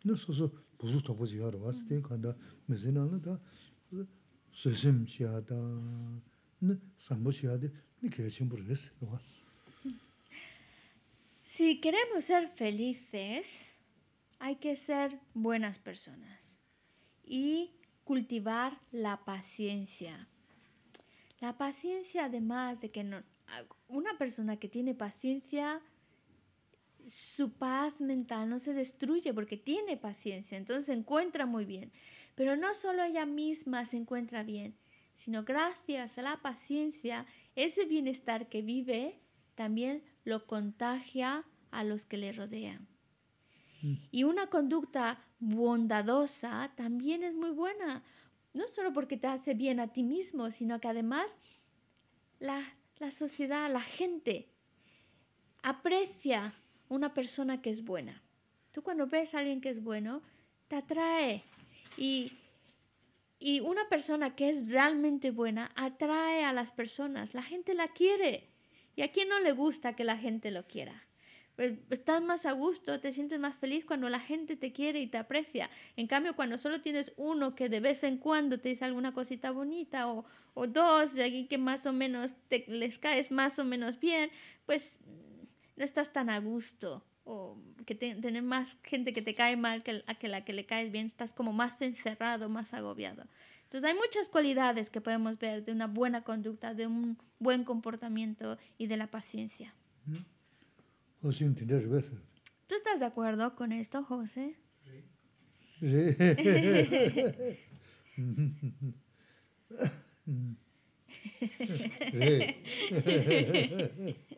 Speaker 2: Si queremos ser felices, hay que ser buenas personas y cultivar la paciencia. La paciencia, además de que una persona que tiene paciencia su paz mental no se destruye porque tiene paciencia, entonces se encuentra muy bien. Pero no solo ella misma se encuentra bien, sino gracias a la paciencia, ese bienestar que vive también lo contagia a los que le rodean. Mm. Y una conducta bondadosa también es muy buena, no solo porque te hace bien a ti mismo, sino que además la, la sociedad, la gente aprecia una persona que es buena. Tú cuando ves a alguien que es bueno, te atrae. Y, una persona que es realmente buena atrae a las personas. La gente la quiere. ¿Y a quién no le gusta que la gente lo quiera? Pues, estás más a gusto, te sientes más feliz cuando la gente te quiere y te aprecia. En cambio, cuando solo tienes uno que de vez en cuando te dice alguna cosita bonita o, dos de alguien que más o menos te, les caes más o menos bien, pues no estás tan a gusto o que tener más gente que te cae mal que a que la que le caes bien, estás como más encerrado, más agobiado. Entonces hay muchas cualidades que podemos ver de una buena conducta, de un buen comportamiento y de la paciencia.
Speaker 1: ¿Tú
Speaker 2: estás de acuerdo con esto, José?
Speaker 1: Sí. sí.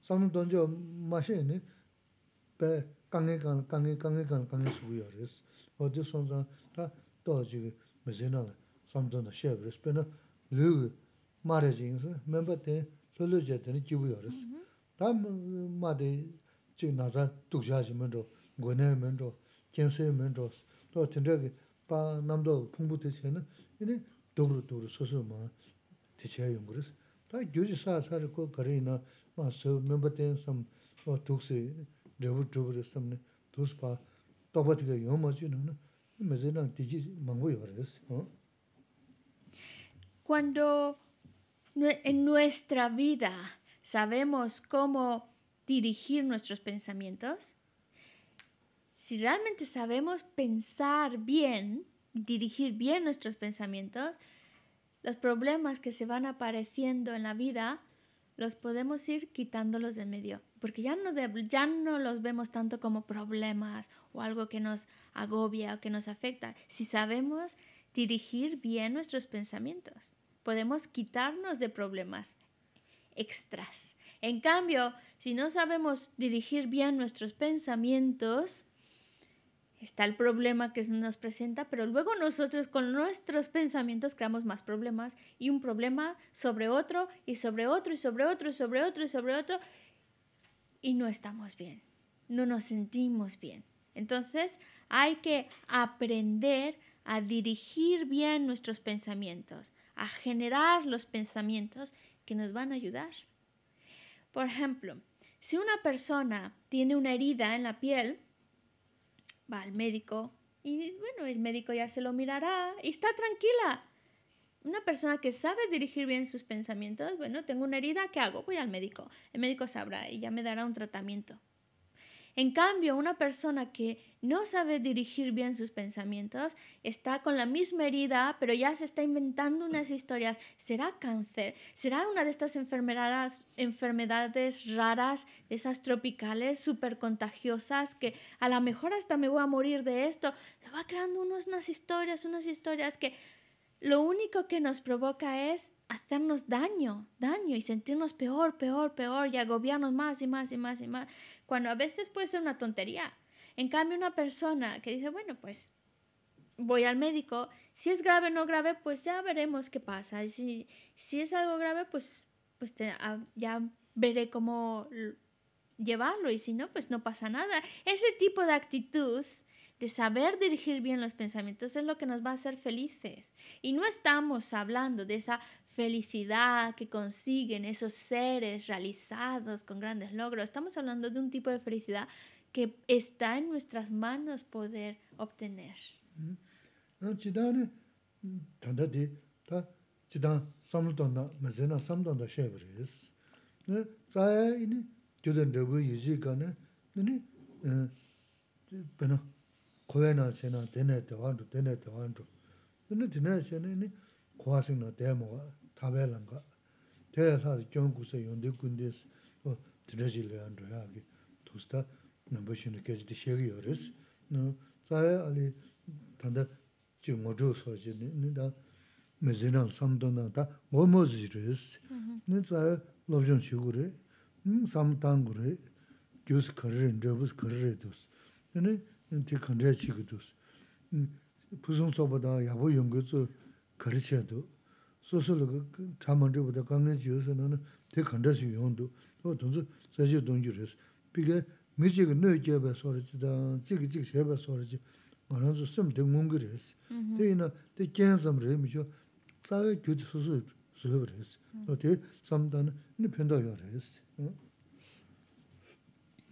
Speaker 1: sāma dōngyō māshē nī bē kāngi kāngi kāngi kāngi kāngi kāngi sūgu yā rēs. O dī sōn zāng tā tō jī gī mē zī nā lā sāma dōngyō shē bē rēs. Pē nā lū gī mā rē jī ngī sā mē bā tē lū lū jē tē nī yā rēs. Tā mā dī tūk nē Tō pā tē rū rū Cuando
Speaker 2: en nuestra vida sabemos cómo dirigir nuestros pensamientos, si realmente sabemos pensar bien, dirigir bien nuestros pensamientos, los problemas que se van apareciendo en la vida los podemos ir quitándolos de medio, porque ya no, ya no los vemos tanto como problemas o algo que nos agobia o que nos afecta. Si sabemos dirigir bien nuestros pensamientos, podemos quitarnos de problemas extras. En cambio, si no sabemos dirigir bien nuestros pensamientos, está el problema que nos presenta, pero luego nosotros con nuestros pensamientos creamos más problemas y un problema sobre otro y sobre otro y sobre otro y sobre otro y sobre otro y no estamos bien, no nos sentimos bien. Entonces hay que aprender a dirigir bien nuestros pensamientos, a generar los pensamientos que nos van a ayudar. Por ejemplo, si una persona tiene una herida en la piel, va al médico y bueno, el médico ya se lo mirará y está tranquila. Una persona que sabe dirigir bien sus pensamientos, bueno, tengo una herida, ¿qué hago? Voy al médico. El médico sabrá y ya me dará un tratamiento. En cambio, una persona que no sabe dirigir bien sus pensamientos está con la misma herida, pero ya se está inventando unas historias. ¿Será cáncer? ¿Será una de estas enfermedades, raras, esas tropicales, súper contagiosas, que a lo mejor hasta me voy a morir de esto? Se va creando unas historias, unas historias que lo único que nos provoca es hacernos daño, daño y sentirnos peor, peor, peor y agobiarnos más y más y más y más, cuando a veces puede ser una tontería. En cambio, una persona que dice, bueno, pues voy al médico, si es grave o no grave, pues ya veremos qué pasa. Si, si es algo grave, pues, pues ah, ya veré cómo llevarlo y si no, pues no pasa nada. Ese tipo de actitud de saber dirigir bien los pensamientos es lo que nos va a hacer felices. Y no estamos hablando de esa felicidad que consiguen esos seres realizados con grandes logros. Estamos hablando de un tipo de felicidad que está en nuestras manos poder obtener. Mm-hmm.
Speaker 1: kuwa naa xe naa tenaa te wan tu, tenaa te wan tu. Tena tenaa xe naa ni kuwa xe naa te mo kaa, tabaa lan kaa. Tea saa si kiong ku saa yondi kundi saa, tenaa xe laa ndo yaa ki, tuus taa tī kāndrā chī kī tūs. Pūsūṋ sōpa dā yāpo yōng kī tsū kārī chā tū. Sōsō 동주레스 kā tā māntrā bā dā kāngā chī yō sō nā nā tī kāndrā chī yōng tū. Tō tō tsū sā chī tōng chī rē Pī kā mī chī kā bā sō rā chī chī chī kā bā sō rā chī, rā sīm ngōng kī Tē yī sām mī kā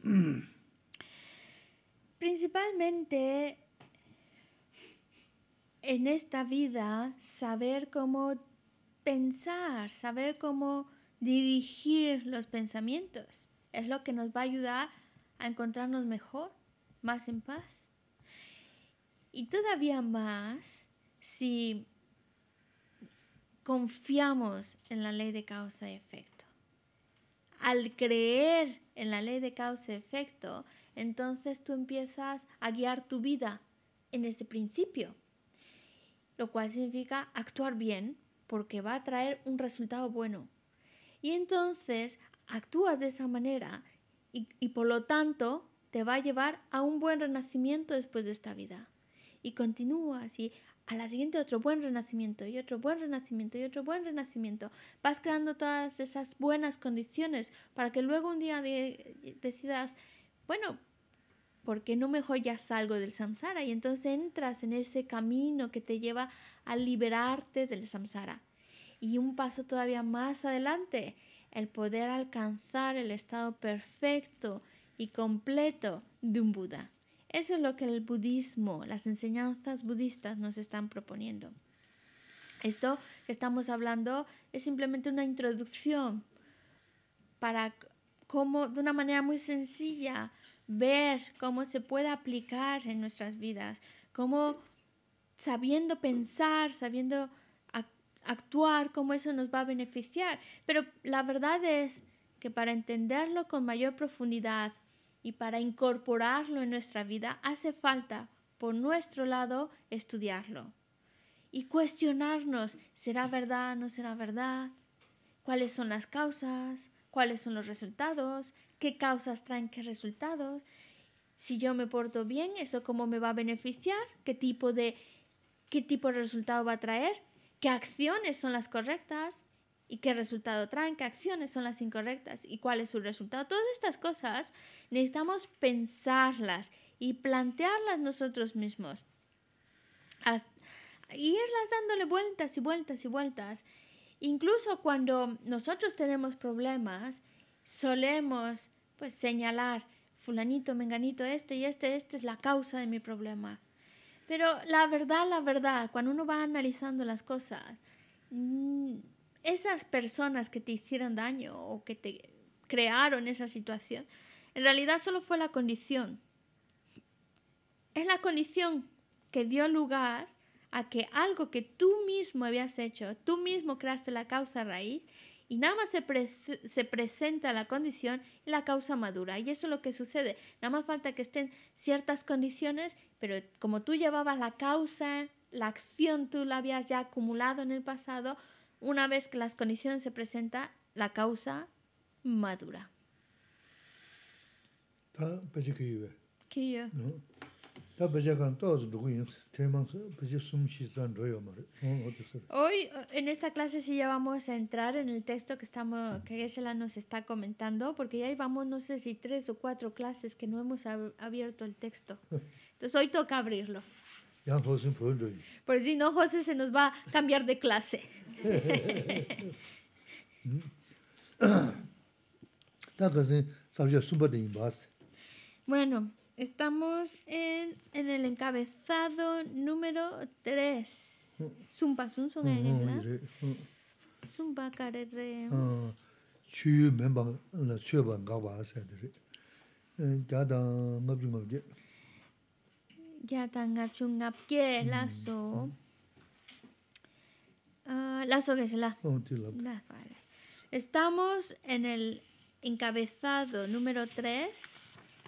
Speaker 1: tī
Speaker 2: principalmente en esta vida, saber cómo pensar, saber cómo dirigir los pensamientos, es lo que nos va a ayudar a encontrarnos mejor, más en paz. Y todavía más si confiamos en la ley de causa y efecto. Al creer en la ley de causa y efecto, entonces tú empiezas a guiar tu vida en ese principio, lo cual significa actuar bien porque va a traer un resultado bueno. Y entonces actúas de esa manera y, por lo tanto te va a llevar a un buen renacimiento después de esta vida. Y continúas y a la siguiente otro buen renacimiento y otro buen renacimiento y otro buen renacimiento. Vas creando todas esas buenas condiciones para que luego un día decidas, bueno, porque no mejor ya salgo del samsara y entonces entras en ese camino que te lleva a liberarte del samsara. Y un paso todavía más adelante, el poder alcanzar el estado perfecto y completo de un Buda. Eso es lo que el budismo, las enseñanzas budistas nos están proponiendo. Esto que estamos hablando es simplemente una introducción para cómo de una manera muy sencilla ver cómo se puede aplicar en nuestras vidas, cómo sabiendo pensar, sabiendo actuar, cómo eso nos va a beneficiar. Pero la verdad es que para entenderlo con mayor profundidad y para incorporarlo en nuestra vida hace falta, por nuestro lado, estudiarlo y cuestionarnos, ¿será verdad, no será verdad? ¿Cuáles son las causas? cuáles son los resultados, qué causas traen qué resultados, si yo me porto bien, eso cómo me va a beneficiar, qué tipo de, qué tipo de resultado va a traer, qué acciones son las correctas y qué resultado traen, qué acciones son las incorrectas y cuál es su resultado. Todas estas cosas necesitamos pensarlas y plantearlas nosotros mismos. irlas dándole vueltas y vueltas y vueltas Incluso cuando nosotros tenemos problemas, solemos pues, señalar fulanito, menganito, este y este, este es la causa de mi problema. Pero la verdad, la verdad, cuando uno va analizando las cosas, mm, esas personas que te hicieron daño o que te crearon esa situación, en realidad solo fue la condición. Es la condición que dio lugar a que algo que tú mismo habías hecho, tú mismo creaste la causa raíz y nada más se, presenta la condición y la causa madura. Y eso es lo que sucede. Nada más falta que estén ciertas condiciones, pero como tú llevabas la causa, la acción tú la habías ya acumulado en el pasado, una vez que las condiciones se presentan, la causa madura.
Speaker 1: ¿No? Hoy
Speaker 2: en esta clase sí ya vamos a entrar en el texto que estamos que geshe nos está comentando, porque ya llevamos no sé si tres o cuatro clases que no hemos abierto el texto. Entonces hoy toca abrirlo. Por si no, José se nos va a cambiar de clase. bueno, Estamos en, en el encabezado número 3. Mm. Zumba Sunson en mm-hmm, No, mm. Zumba Carere.
Speaker 1: Ah, Chu memba la chuba ngaba sa de. Eh, ya da ngab chung ngab ge.
Speaker 2: Ya da mm-hmm. la ah, es la. Oh, Estamos en el encabezado número 3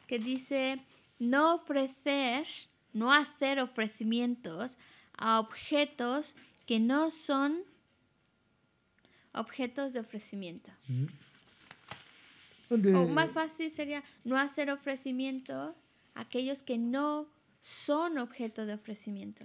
Speaker 2: que dice no ofrecer, no hacer ofrecimientos a objetos que no son objetos de ofrecimiento.
Speaker 3: Mm. O más
Speaker 2: fácil sería no hacer ofrecimientos a aquellos que no son objetos de ofrecimiento.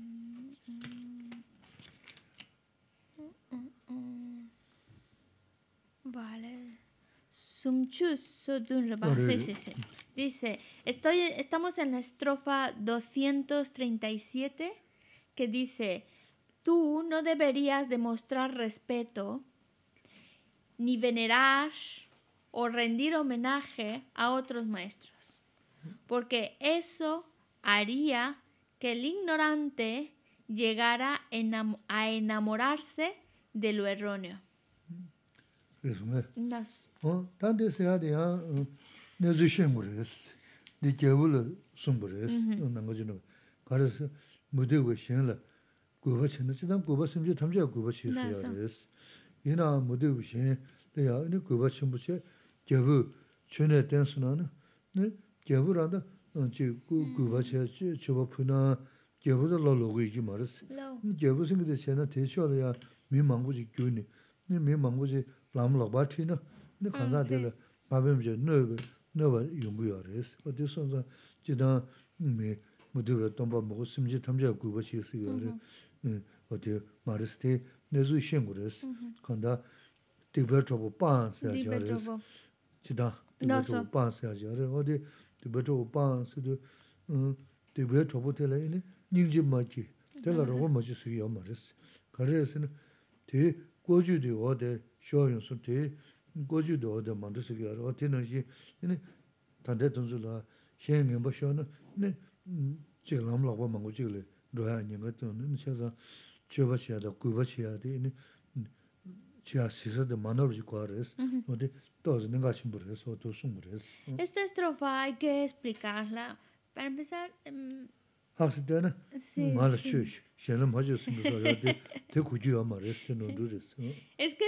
Speaker 2: Dice, estoy, estamos en la estrofa 237 que dice, tú no deberías demostrar respeto ni venerar o rendir homenaje a otros maestros, porque eso haría que el ignorante llegara a enamorarse de lo erróneo. ᱥᱮ 나스.
Speaker 1: 어, ᱭᱟ ᱱᱮᱡᱩ ᱥᱮᱢᱵᱩᱨᱮᱥ ᱫᱤ ᱠᱮᱵᱩᱞ ᱥᱩᱢᱵᱩᱨᱮᱥ ᱱᱟᱝᱜᱚᱡᱤᱱᱚ ᱠᱟᱨᱟᱥ ᱢᱩᱫᱮ ᱵᱩᱥᱤᱱᱞᱟ ᱜᱩᱵᱟ ᱪᱷᱮᱱᱟ ᱪᱤᱫᱟᱢ ᱜᱩᱵᱟ ᱥᱤᱢᱡᱤ ᱛᱷᱟᱢᱡᱟ ᱜᱩᱵᱟ ᱥᱤᱥᱭᱟᱨᱮᱥ ᱤᱱᱟ ᱢᱩᱫᱮ ᱵᱩᱥᱤᱱ ᱫᱮ ᱭᱟ ᱱᱮ ᱜᱩᱵᱟ ᱪᱷᱮᱢᱵᱩᱥᱮ ᱠᱮᱵᱩ ᱪᱷᱮᱱᱮ ᱛᱮᱱᱥᱱᱟᱱᱟ ᱱᱮ ᱠᱮᱵᱩ ᱨᱟᱫᱟ ᱱᱚᱪᱤ ᱜᱩᱵᱟ 미망고지 ᱪᱷᱚᱵᱚ 네 미망고지 lāma lōkbā tī nā, nā kānsā tī lā bābīm chē nā bā yōnggū yā rēs. Wā tī sōn sā jī tāng mē mūtī wā tōmbā mōgō sīm chī tam chā gu bā chī sī yā rē, wā tī mā rēs tī nē rēs, bē chōbō yā rēs. bē chōbō yā rē, wā bē chōbō yā xio yung sun ti goju do de mandu sugi yaro, ti nang xin, ini tante tunzu la, xe yung yung pa xio na, ini chi lam lakwa mangu chi gali, roya nyinga tun, ini xe zang, chio pa xia da, gui pa xia di, ini chiya sisa de mandu ruji kwa res, odi tozi ninga
Speaker 2: Esta estrofa hay que explicarla, para empezar, Es que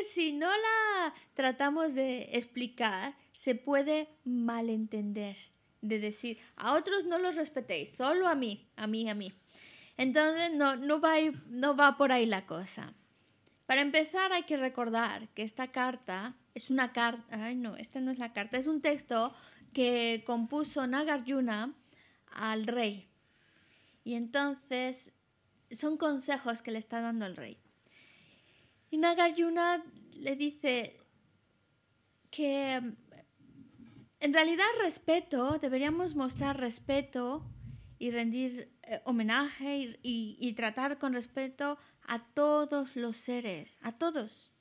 Speaker 2: si no la tratamos de explicar, se puede malentender, de decir, a otros no los respetéis, solo a mí, a mí, a mí. Entonces no, no, va, no va por ahí la cosa. Para empezar hay que recordar que esta carta es una carta, ay no, esta no es la carta, es un texto que compuso Nagarjuna al rey y entonces son consejos que le está dando el rey. Y Nagarjuna le dice que en realidad respeto, deberíamos mostrar respeto y rendir eh, homenaje y, tratar con respeto a todos los seres, a todos.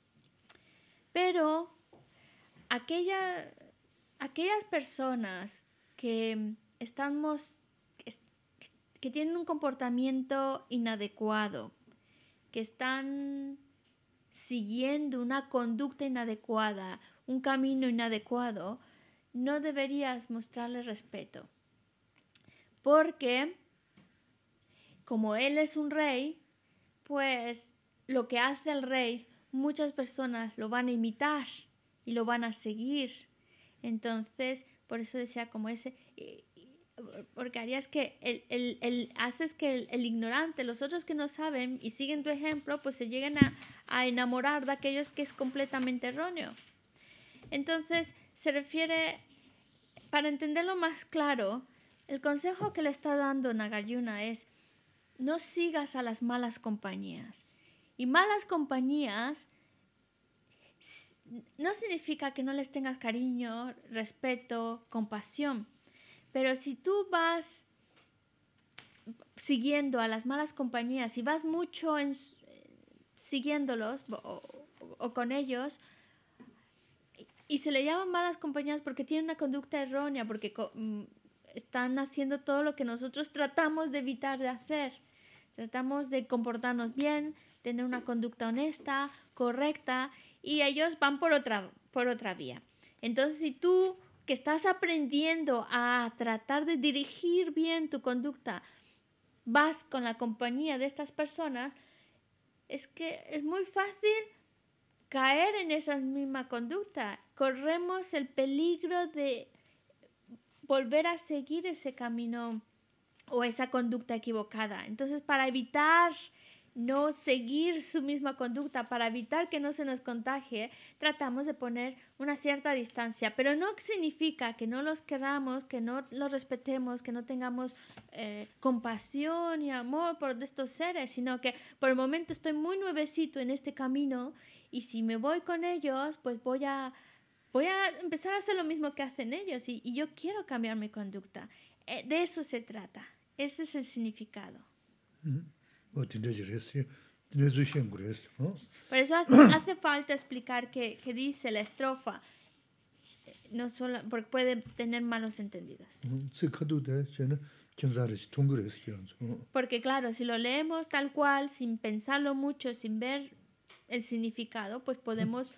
Speaker 2: Pero aquellas personas que estamos que tienen un comportamiento inadecuado, que están siguiendo una conducta inadecuada, un camino inadecuado, no deberías mostrarle respeto. Porque como él es un rey, pues lo que hace el rey, muchas personas lo van a imitar y lo van a seguir. Entonces, por eso decía como ese, eh, porque harías que el, haces que el, ignorante, los otros que no saben y siguen tu ejemplo, pues se lleguen a, enamorar de aquellos que es completamente erróneo. Entonces, se refiere, para entenderlo más claro, el consejo que le está dando Nagayuna es, no sigas a las malas compañías. Y malas compañías no significa que no les tengas cariño, respeto, compasión pero si tú vas siguiendo a las malas compañías y vas mucho en, eh, siguiéndolos o, con ellos, y se le llaman malas compañías porque tienen una conducta errónea, porque mm, están haciendo todo lo que nosotros tratamos de evitar de hacer. Tratamos de comportarnos bien, tener una conducta honesta, correcta, y ellos van por otra, por otra vía. Entonces, si tú que estás aprendiendo a tratar de dirigir bien tu conducta, vas con la compañía de estas personas, es que es muy fácil caer en esa misma conducta. Corremos el peligro de volver a seguir ese camino o esa conducta equivocada. Entonces, para evitar no seguir su misma conducta, para evitar que no se nos contagie, tratamos de poner una cierta distancia. Pero no significa que no los queramos, que no los respetemos, que no tengamos eh, compasión y amor por estos seres, sino que por el momento estoy muy nuevecito en este camino y si me voy con ellos, pues voy a... Voy a empezar a hacer lo mismo que hacen ellos y, yo quiero cambiar mi conducta. Eh, de eso se trata. Ese es el significado. Por eso hace, falta explicar qué, dice la estrofa, eh, no solo, porque puede tener malos entendidos. Porque claro, si lo leemos tal cual, sin pensarlo mucho, sin ver el significado, pues podemos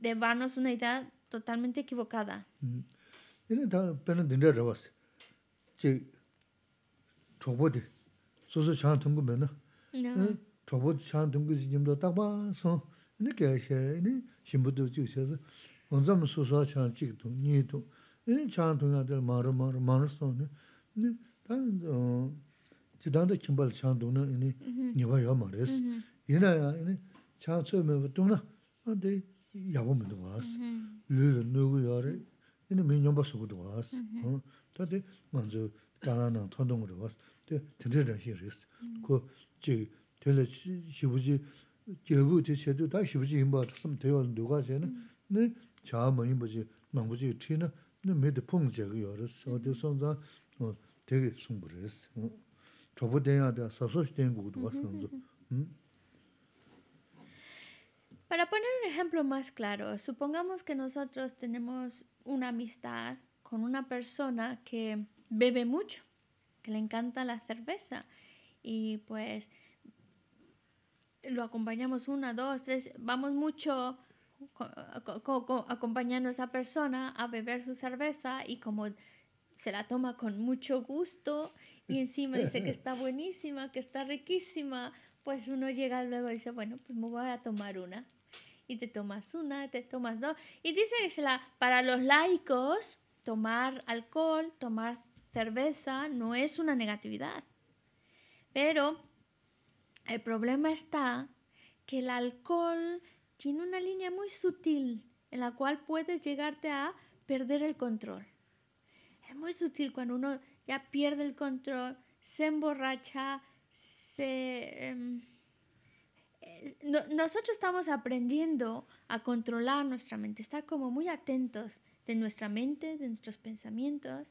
Speaker 2: llevarnos una idea totalmente equivocada.
Speaker 1: Mm. 소소 chan tungu me na. Hm? Chobo chan tungu zi nyimdo takba san, ini kaya xe, 소소 shimbudu zi xe zi. Onzam susa chan chik tung, nyi tung. Ini 이 니가 del maru 이나야 maru san, ini. Ini, tang, uh, jidanda kimbali chan tung na, ini, mhm. nyiwa yaw ma res. Mhm. Ina ya, ini, chan tsui me Para
Speaker 2: poner un ejemplo más claro, supongamos que nosotros tenemos una amistad con una persona que bebe mucho, que le encanta la cerveza. Y pues lo acompañamos una, dos, tres, vamos mucho acompañando a esa persona a beber su cerveza y como se la toma con mucho gusto y encima dice que está buenísima, que está riquísima, pues uno llega luego y dice, bueno, pues me voy a tomar una. Y te tomas una, te tomas dos. Y dice que para los laicos, tomar alcohol, tomar cerveza no es una negatividad. Pero el problema está que el alcohol tiene una línea muy sutil en la cual puedes llegarte a perder el control. Es muy sutil cuando uno ya pierde el control, se emborracha, se... Em, nosotros estamos aprendiendo a controlar nuestra mente, estar como muy atentos de nuestra mente, de nuestros pensamientos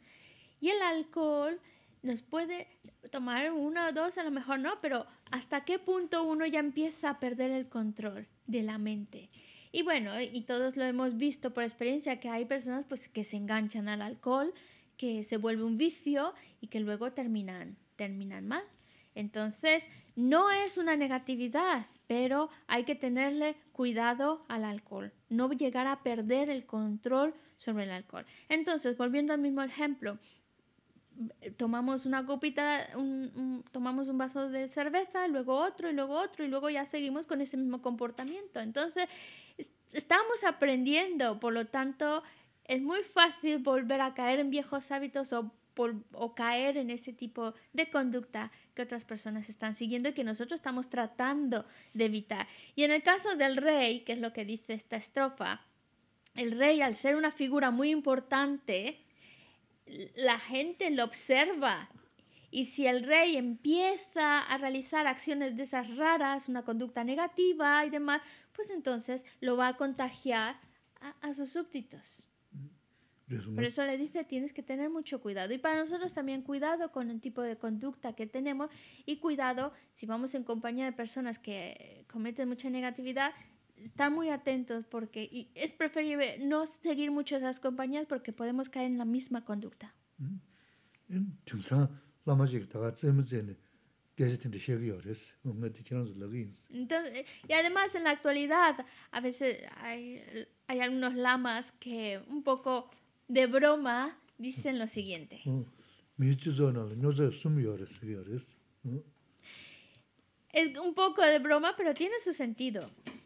Speaker 2: y el alcohol nos puede tomar uno o dos, a lo mejor no, pero hasta qué punto uno ya empieza a perder el control de la mente. Y bueno, y todos lo hemos visto por experiencia, que hay personas pues, que se enganchan al alcohol, que se vuelve un vicio y que luego terminan, terminan mal. Entonces, no es una negatividad, pero hay que tenerle cuidado al alcohol, no llegar a perder el control sobre el alcohol. Entonces, volviendo al mismo ejemplo, tomamos una copita, un, tomamos un vaso de cerveza, luego otro y luego otro y luego ya seguimos con ese mismo comportamiento. Entonces, estamos aprendiendo, por lo tanto, es muy fácil volver a caer en viejos hábitos o caer en ese tipo de conducta que otras personas están siguiendo y que nosotros estamos tratando de evitar. Y en el caso del rey, que es lo que dice esta estrofa, el rey, al ser una figura muy importante, la gente lo observa. Y si el rey empieza a realizar acciones de esas raras, una conducta negativa y demás, pues entonces lo va a contagiar a, sus súbditos. Por eso le dice, tienes que tener mucho cuidado. Y para nosotros también cuidado con el tipo de conducta que tenemos y cuidado si vamos en compañía de personas que cometen mucha negatividad, están muy atentos porque y es preferible no seguir muchas esas compañías porque podemos caer en la misma conducta. Mm. Este Entonces, eh, y además en la actualidad a veces hay, hay algunos lamas que un poco de broma dicen lo siguiente. Mm. Es un poco de broma, pero tiene su sentido.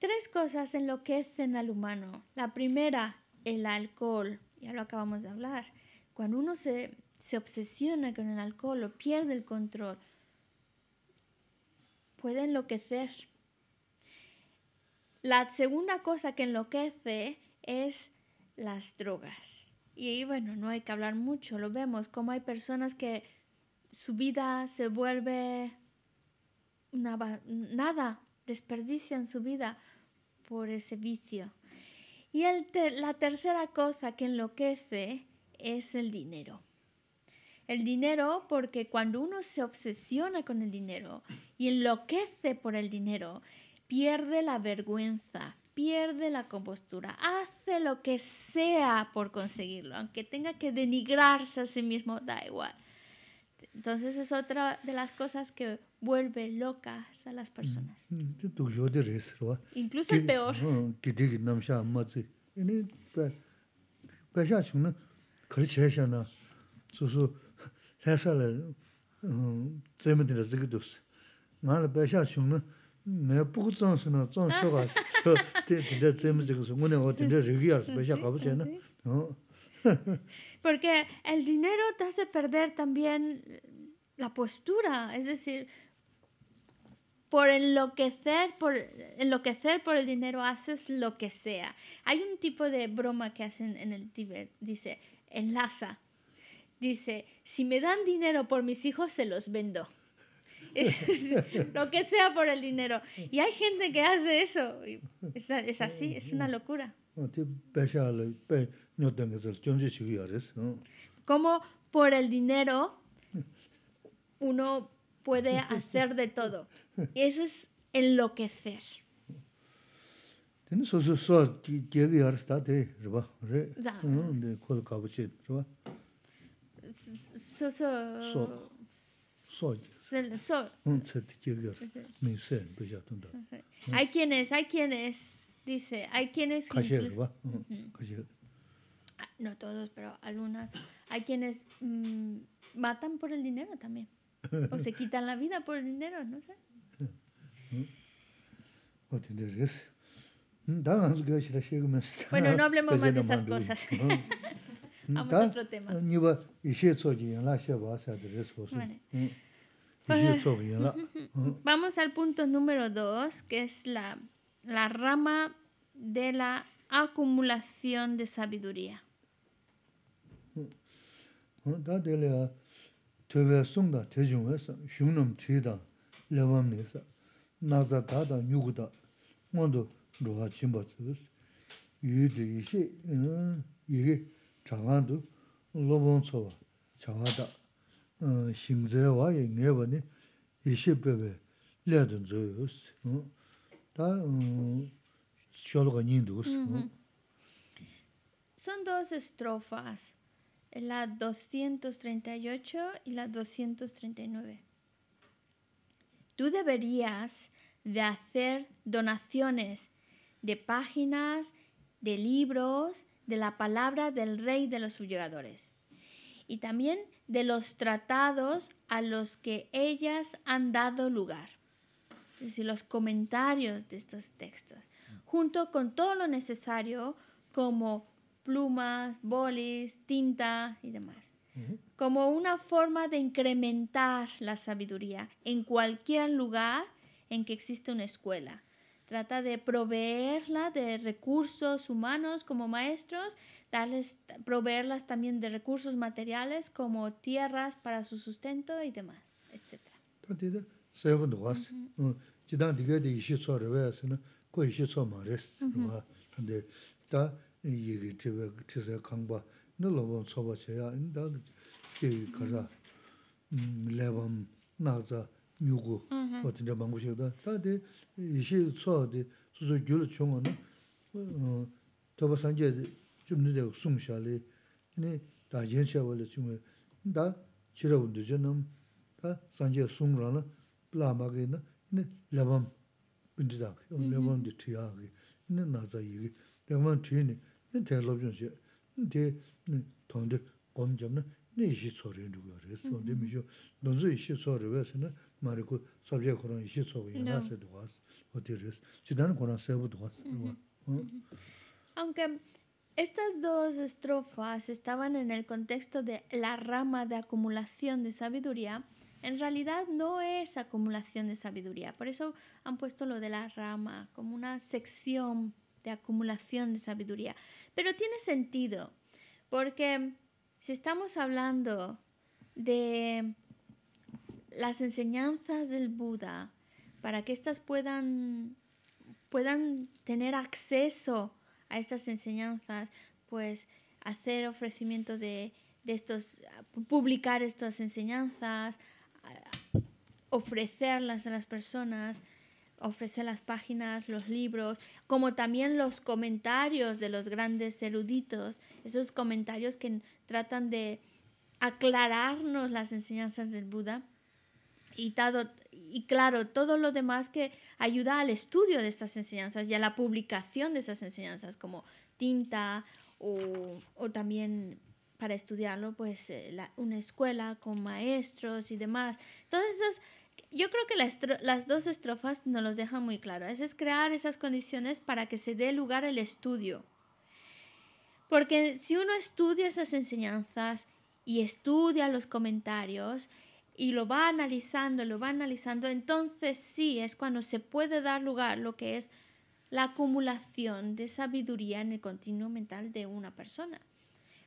Speaker 2: Tres cosas enloquecen al humano. La primera, el alcohol. Ya lo acabamos de hablar. Cuando uno se, se obsesiona con el alcohol o pierde el control, puede enloquecer. La segunda cosa que enloquece es las drogas. Y bueno, no hay que hablar mucho, lo vemos, como hay personas que su vida se vuelve nada, desperdicia en su vida por ese vicio. Y la tercera cosa que enloquece es el dinero. El dinero, porque cuando uno se obsesiona con el dinero y enloquece por el dinero, pierde la vergüenza, pierde la compostura, hace lo que sea por conseguirlo, aunque tenga que denigrarse a sí mismo, da igual. Entonces es otra de las cosas que vuelve locas a las personas.
Speaker 1: Mm, mm, Incluso el peor. Porque
Speaker 2: el dinero te hace perder también la postura, es decir, por enloquecer por, enloquecer por el dinero haces lo que sea. Hay un tipo de broma que hacen en el Tíbet, dice, enlaza. Dice, si me dan dinero por mis hijos, se los vendo. lo que sea por el dinero. Y hay gente que hace eso. Es, así, es una locura. Como por el dinero uno puede hacer de todo y eso es enloquecer.
Speaker 1: tienes eso dice que horas está de re? No de col cabecito.
Speaker 2: Eso eso sol sol.
Speaker 1: El sol. ¿Sentir que mi ser pues atento? Hay
Speaker 2: quienes hay quienes dice, hay quienes simples. Ah, no todos, pero algunas hay quienes mm, matan por el dinero también o se quitan la vida por el dinero, no sé.
Speaker 1: Hmm, bueno, no hablemos más de esas cosas. Vamos a otro tema.
Speaker 2: Vamos al punto número dos, que es la, la rama de la acumulación de sabiduría.
Speaker 1: Mm. tewe sungda tejungwe sa, shungnam chida lewamne sa, naza dada nyuguda, mwando roha chimba tsuz, yudi ishi, eh, yige chagandu lobon tsuwa, chagada, eh, shingze waye ngewa ni, bebe ledun eh, ta
Speaker 2: Es la 238 y la 239. Tú deberías de hacer donaciones de páginas, de libros, de la palabra del rey de los subyugadores y también de los tratados a los que ellas han dado lugar. Es decir, los comentarios de estos textos, junto con todo lo necesario como plumas, bolis, tinta y demás, como una forma de incrementar la sabiduría en cualquier lugar en que existe una escuela. Trata de proveerla de recursos humanos como maestros, darles, proveerlas también de recursos materiales como tierras para su sustento y demás, etc.
Speaker 1: yīgī 제가 chīsē kāngbā, nī lōbōn sōba chēyā, nī dā jī kārā lēbām, nāgzā, nyūgū, o tīndyā bāngu shēgdā, tā dī yīshī tsōhā dī sūsū gyūla chōngwa nī, tōba sāngyē dī chūm nī dēgu sūng shāli, nī dā yēn shēwa lī chūngwa, nī dā chīrā wūndu chē nām, dā sāngyē aunque
Speaker 2: estas dos estrofas estaban en el contexto de la rama de acumulación de sabiduría, en realidad no es acumulación de sabiduría. Por eso han puesto lo de la rama como una sección de acumulación de sabiduría. Pero tiene sentido, porque si estamos hablando de las enseñanzas del Buda, para que éstas puedan, puedan tener acceso a estas enseñanzas, pues hacer ofrecimiento de, de estos, publicar estas enseñanzas, ofrecerlas a las personas, ofrece las páginas, los libros, como también los comentarios de los grandes eruditos, esos comentarios que tratan de aclararnos las enseñanzas del Buda. Y, y claro, todo lo demás que ayuda al estudio de estas enseñanzas y a la publicación de esas enseñanzas, como tinta o, también para estudiarlo, pues eh, una escuela con maestros y demás. Todas esas yo creo que las dos estrofas nos los dejan muy claro. Es, crear esas condiciones para que se dé lugar el estudio. Porque si uno estudia esas enseñanzas y estudia los comentarios y lo va analizando, lo va analizando, entonces sí es cuando se puede dar lugar lo que es la acumulación de sabiduría en el continuo mental de una persona.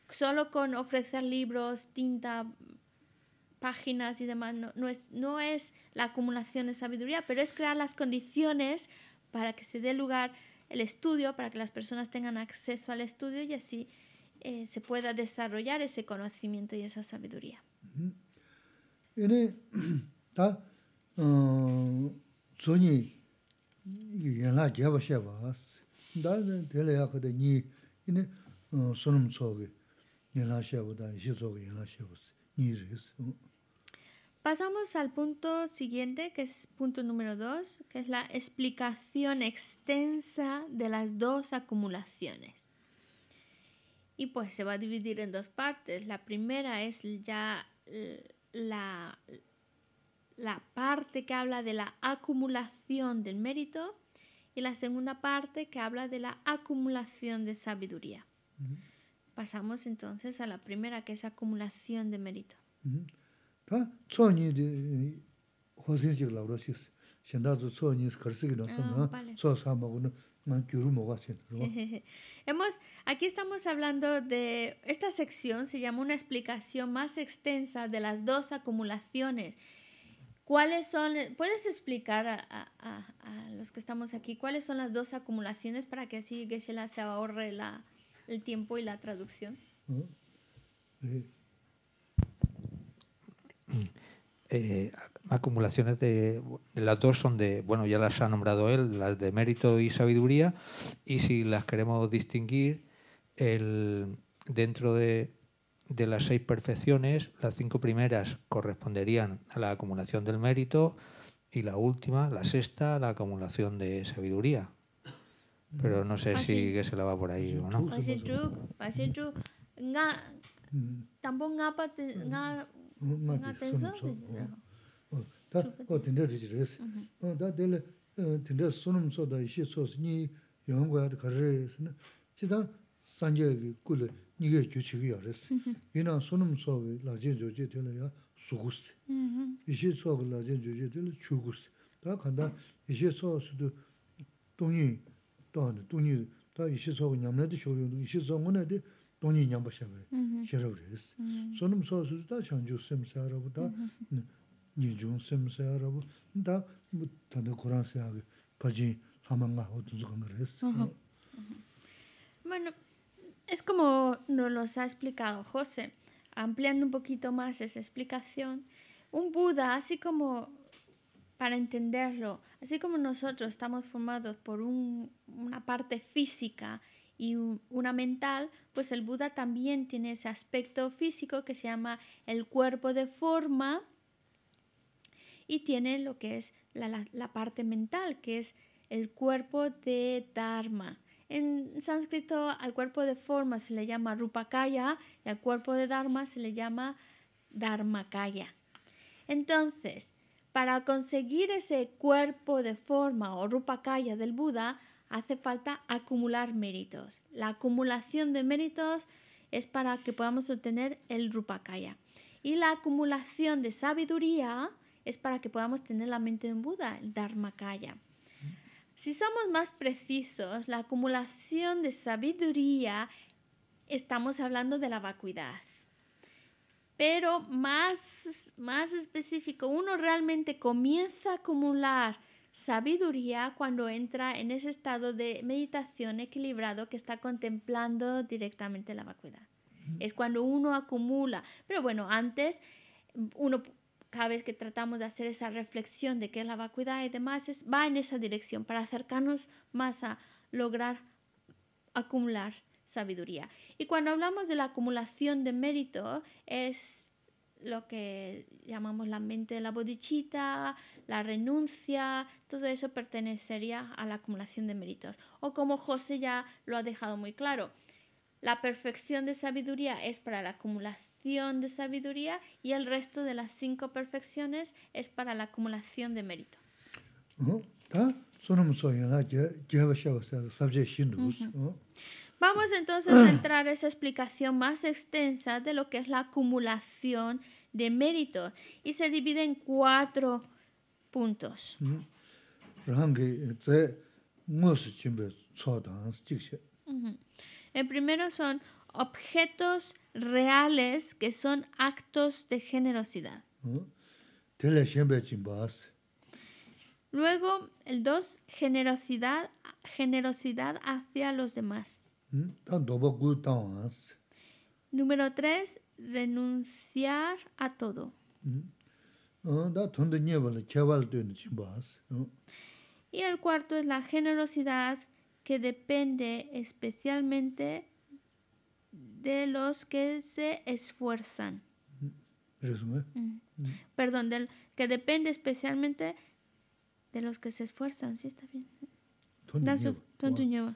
Speaker 2: Solo con ofrecer libros, tinta, páginas y demás, no, es, no es la acumulación de sabiduría, pero es crear las condiciones para que se dé lugar el estudio, para que las personas tengan acceso al estudio y así eh, se pueda desarrollar ese conocimiento y esa sabiduría. Pasamos al punto siguiente, que es punto número dos, que es la explicación extensa de las dos acumulaciones. Y pues se va a dividir en dos partes. La primera es ya eh, la, la parte que habla de la acumulación del mérito y la segunda parte que habla de la acumulación de sabiduría. Pasamos entonces a la primera, que es acumulación de mérito. Hemos, aquí estamos hablando de esta sección, se llama una explicación más extensa de las dos acumulaciones. ¿Cuáles son, puedes explicar a, los que estamos aquí cuáles son las dos acumulaciones para que así Geshe-la se ahorre la, el tiempo y la traducción?
Speaker 1: Eh, Eh, acumulaciones de, las dos son de, bueno, ya las ha nombrado él, las de mérito y sabiduría, y si las queremos distinguir, el, dentro de, las seis perfecciones, las cinco primeras corresponderían a la acumulación del mérito y la última, la sexta, la acumulación de sabiduría. Pero no sé si que se la va por ahí o no.
Speaker 2: ma di sun tsu.
Speaker 1: Da la bueno
Speaker 2: es como nos lo ha explicado José ampliando un poquito más esa explicación un Buda así como para entenderlo así como nosotros estamos formados por una parte física y una mental, pues el Buda también tiene ese aspecto físico que se llama el cuerpo de forma y tiene lo que es la, parte mental, que es el cuerpo de Dharma. En sánscrito al cuerpo de forma se le llama Rupakaya y al cuerpo de Dharma se le llama Dharmakaya. Entonces, para conseguir ese cuerpo de forma o Rupakaya del Buda, hace falta acumular méritos. La acumulación de méritos es para que podamos obtener el Rupakaya. Y la acumulación de sabiduría es para que podamos tener la mente en Buda, el Dharmakaya. Si somos más precisos, la acumulación de sabiduría, estamos hablando de la vacuidad. Pero más, más específico, uno realmente comienza a acumular sabiduría cuando entra en ese estado de meditación equilibrado que está contemplando directamente la vacuidad. Es cuando uno acumula. Pero bueno, antes uno cada vez que tratamos de hacer esa reflexión de qué es la vacuidad y demás, va en esa dirección para acercarnos más a lograr acumular sabiduría. Y cuando hablamos de la acumulación de mérito, es lo que llamamos la mente de la bodichita, la renuncia, todo eso pertenecería a la acumulación de méritos. O como José ya lo ha dejado muy claro, la perfección de sabiduría es para la acumulación de sabiduría y el resto de las cinco perfecciones es para la acumulación de mérito. Uh Vamos entonces a ah. entrar a esa explicación más extensa de lo que es la acumulación de méritos y se divide en cuatro puntos.
Speaker 1: Este,
Speaker 2: el primero son objetos reales que son actos de generosidad. Luego, el dos, generosidad, generosidad hacia los demás. Número tres, renunciar a todo. Ah, y el cuarto es la generosidad que depende especialmente de los que se esfuerzan. Perdón, que depende especialmente de los que se esfuerzan, sí está bien. Tontuñeva.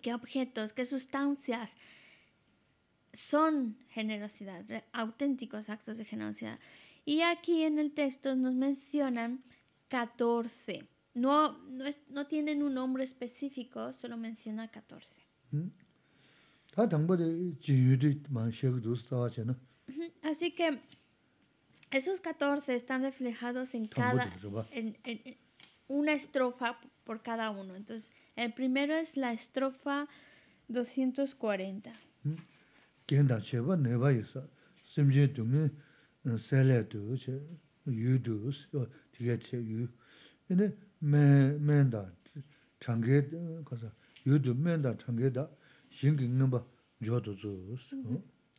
Speaker 2: qué objetos, qué sustancias son generosidad, auténticos actos de generosidad. Y aquí en el texto nos mencionan 14. No, no, es, no tienen un nombre específico, solo menciona 14. Así que esos 14 están reflejados en cada en, en una estrofa por cada uno. Entonces, el primero es la estrofa 240.
Speaker 1: Hm? Eh, eh,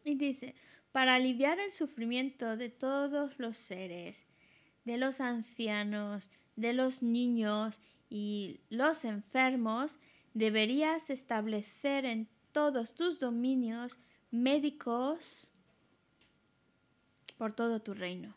Speaker 2: y dice, para aliviar el sufrimiento de todos los seres, de los ancianos, de los niños y los enfermos, deberías establecer en todos tus dominios médicos por todo tu reino.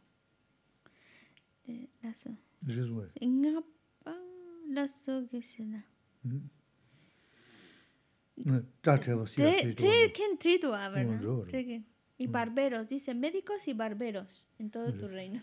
Speaker 2: Y mm. barberos, dice médicos y barberos en todo tu reino.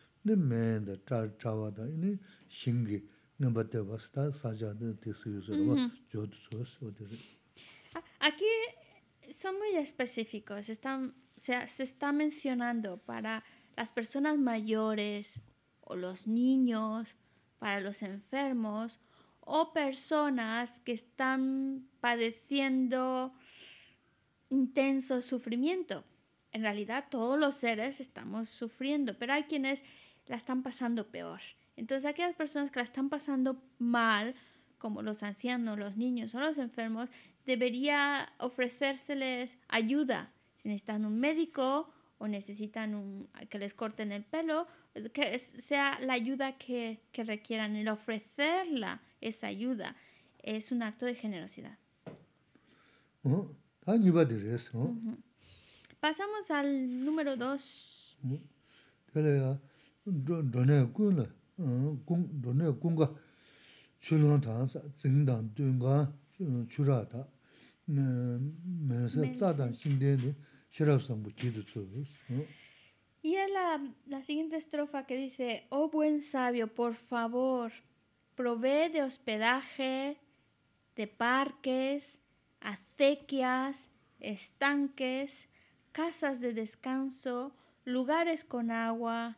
Speaker 1: Aquí
Speaker 2: son muy específicos, están, se está mencionando para las personas mayores o los niños, para los enfermos o personas que están padeciendo intenso sufrimiento. En realidad todos los seres estamos sufriendo, pero hay quienes la están pasando peor. Entonces aquellas personas que la están pasando mal, como los ancianos, los niños o los enfermos, debería ofrecérseles ayuda. Si necesitan un médico o necesitan un, que les corten el pelo, que sea la ayuda que, requieran. El ofrecerla esa ayuda es un acto de generosidad.
Speaker 1: Ah,
Speaker 2: Pasamos al número dos.
Speaker 1: Y es la,
Speaker 2: la siguiente estrofa que dice, oh buen sabio, por favor, provee de hospedaje, de parques, acequias, estanques, casas de descanso, lugares con agua,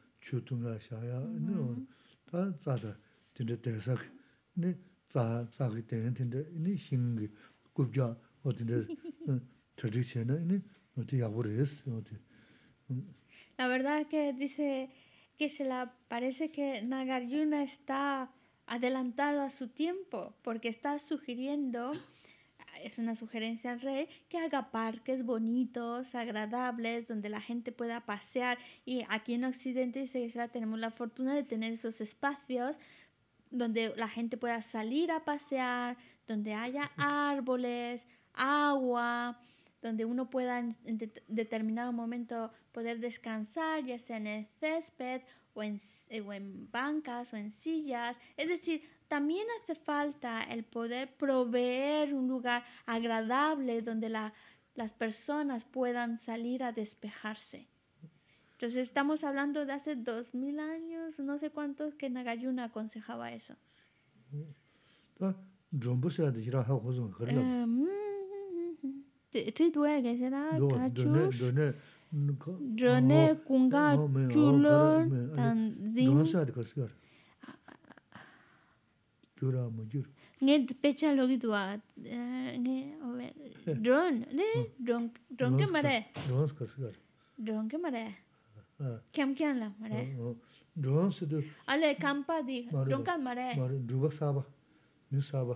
Speaker 2: La verdad que dice que se la parece que Nagarjuna está adelantado a su tiempo porque está sugiriendo es una sugerencia al rey que haga parques bonitos, agradables, donde la gente pueda pasear. Y aquí en Occidente ya tenemos la fortuna de tener esos espacios donde la gente pueda salir a pasear, donde haya árboles, agua, donde uno pueda en determinado momento poder descansar, ya sea en el césped o en bancas o en sillas. Es decir, también hace falta el poder proveer un lugar agradable donde las personas puedan salir a despejarse. Entonces estamos hablando de hace dos mil años, no sé cuántos, que Nagayuna aconsejaba eso.
Speaker 1: gyura ma gyur.
Speaker 2: Nge pecha logi duwa, eh, nge, ome, dron, ne, dron, hmm. dron ke mare?
Speaker 1: Dron skar skar.
Speaker 2: Dron ke mare? Kiam kiam la mare?
Speaker 1: Dron se du.
Speaker 2: Ale, kampa di, dron kan mare? Mare,
Speaker 1: dhruva saba, mi saba,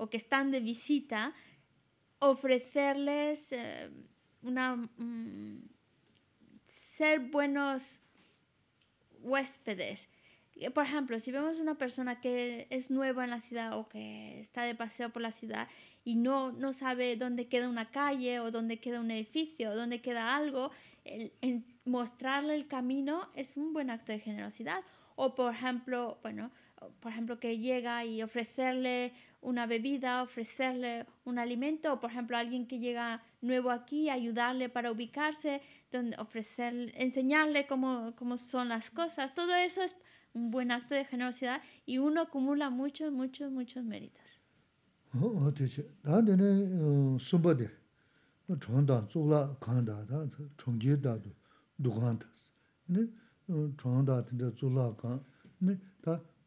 Speaker 2: o que están de visita, ofrecerles eh, una... Mm, ser buenos huéspedes. Por ejemplo, si vemos una persona que es nueva en la ciudad o que está de paseo por la ciudad y no, no sabe dónde queda una calle o dónde queda un edificio o dónde queda algo, mostrarle el camino es un buen acto de generosidad. O por ejemplo, bueno, por ejemplo, que llega y ofrecerle una bebida, ofrecerle un alimento, o por ejemplo, alguien que llega nuevo aquí, ayudarle para ubicarse, ofrecer, enseñarle cómo, cómo son las cosas. Todo eso es un buen acto de generosidad y uno acumula muchos, muchos, muchos méritos.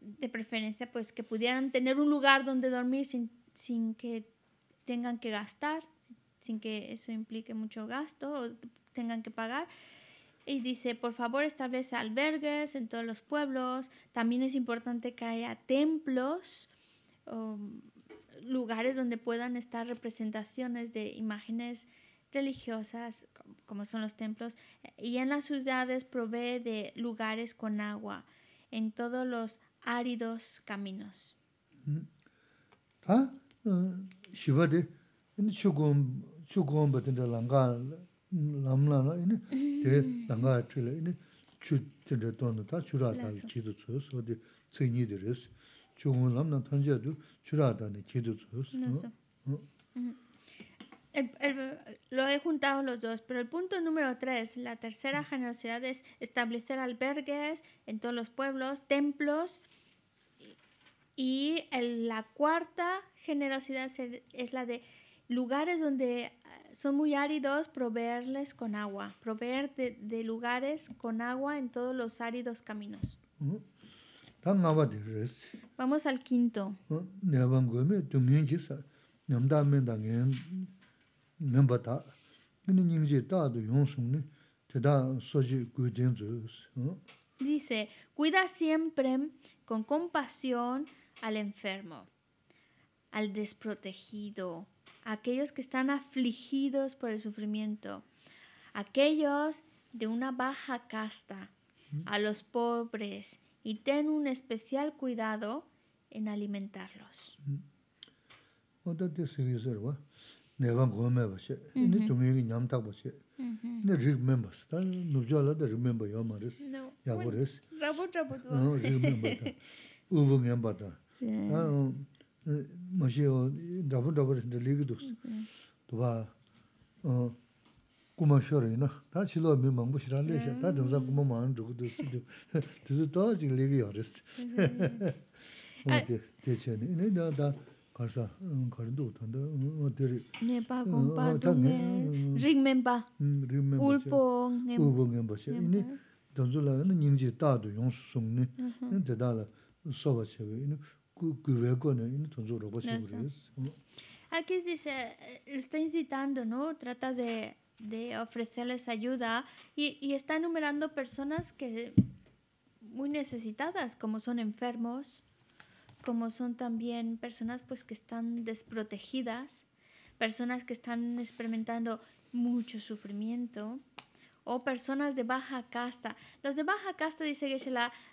Speaker 2: de preferencia pues que pudieran tener un lugar donde dormir sin, sin que tengan que gastar, sin que eso implique mucho gasto o tengan que pagar. Y dice, por favor, establece albergues en todos los pueblos. También es importante que haya templos, o um, lugares donde puedan estar representaciones de imágenes religiosas, como son los templos. Y en las ciudades provee de lugares con agua. En todos los áridos caminos.
Speaker 1: Hmm. Tā, eh, shiva de, ini chukum, chukum batinda langa lamla na, ini de hmm. langa atila, ini chuk tinda tonda ta churata chidu tsus, odi tsini diris, chukum lamla tanja du churata ni chidu tsus. Nasa.
Speaker 2: Hmm. lo he juntado los dos, pero el punto número tres, la tercera mm. generosidad es establecer albergues en todos los pueblos, templos. Y la cuarta generosidad es la de lugares donde eh, son muy áridos, proveerles con agua, proveer de, lugares con agua en todos los áridos caminos. Mm. Vamos al quinto. Dice, cuida siempre con compasión al enfermo, al desprotegido, a aquellos que están afligidos por el sufrimiento, aquellos de una baja casta, a los pobres, y ten un especial cuidado en alimentarlos.
Speaker 1: 내방 고매 버셔. 근데 동행이 냠딱 버셔. 근데 리그 멤버스. 난 누저라도 리멤버 요 말스.
Speaker 3: 야 버스. 라보트 라보트. 어 리그
Speaker 1: 멤버다. 아 마셔 더블 더블 근데 리그도. 도바 어 꾸마셔이나 다 실로 몇 망부 싫어한데 다 등산 꾸마 많은 적도 쓰도 그래서 지금 얘기 어렸어 대체는 이내 나다 karsa karindu utanda, nga tiri.
Speaker 2: Nepa gompa dunga, rigmenpa,
Speaker 1: ulpo ngenpa. Ulpo ngenpa xe, ini danzula nyingji dadu yonsu sungni, nga dadala soba xewe, ini guwe kone, ini danzula roba xe kore.
Speaker 2: Aquí dice, eh, está incitando, ¿no? Trata de, de ofrecerles ayuda y, y está enumerando personas que muy necesitadas, como son enfermos, como son también personas pues que están desprotegidas, personas que están experimentando mucho sufrimiento o personas de baja casta. Los de baja casta, dice geshe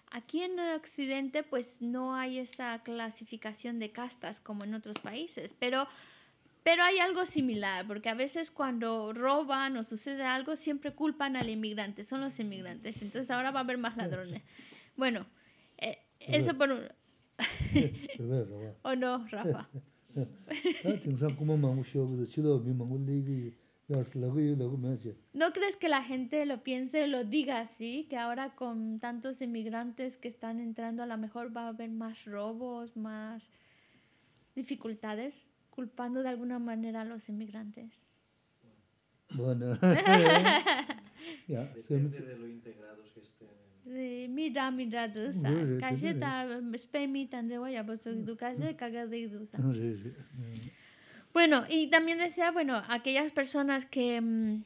Speaker 2: aquí en el Occidente pues no hay esa clasificación de castas como en otros países, pero, pero hay algo similar, porque a veces cuando roban o sucede algo siempre culpan al inmigrante, son los inmigrantes, entonces ahora va a haber más ladrones. Bueno, eh, eso por
Speaker 1: o oh,
Speaker 2: no, Rafa. Ah, ¿No crees que la gente lo piense, lo diga así? Que ahora con tantos inmigrantes que están entrando, a lo mejor va a haber más robos, más dificultades, culpando de alguna manera a los inmigrantes.
Speaker 3: Bueno, depende
Speaker 1: de lo integrados que estén
Speaker 2: Mira, mira, dusa bueno y también decía bueno aquellas personas mm, que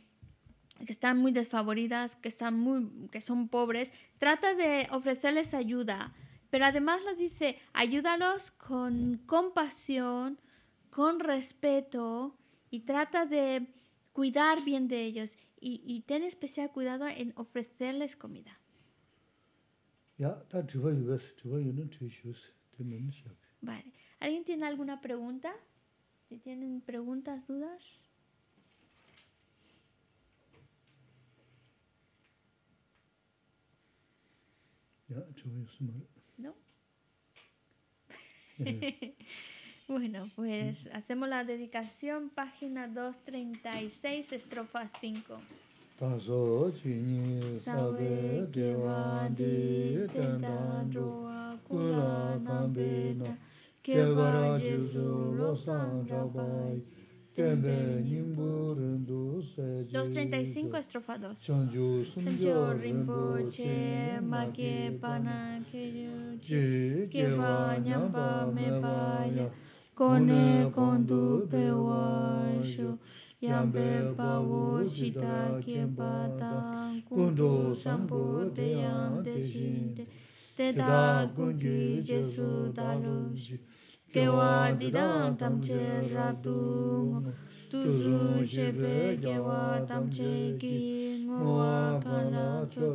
Speaker 2: están muy desfavoridas, que, están muy, que son pobres, trata de ofrecerles ayuda, pero además lo dice, ayúdalos con compasión, con respeto y trata de cuidar bien de ellos y ten especial cuidado en ofrecerles comida. Vale. ¿Alguien tiene alguna pregunta? Si tienen preguntas, dudas. ¿No? bueno, pues hacemos la dedicación, página 236, estrofa 5.
Speaker 1: Tas oggi ni abe de la di te da doa qua bambina
Speaker 2: che qua jesus lo
Speaker 1: santo poi te benimburndo se gi 235 strofado son gius un
Speaker 2: gio che maghe pan che io
Speaker 3: je che qua namba me va con con du peo acho yambe bāwō shītā kēmbā tāṅ kūndō sāmbō tēyāṅ tēshīṅ tē tētā kūndī jēsū tālōṅ shī kēwā tītāṅ tam chē rātūṅ tūsūṅ shē pē kēwā tam chē kī ngōwā kānā chōtū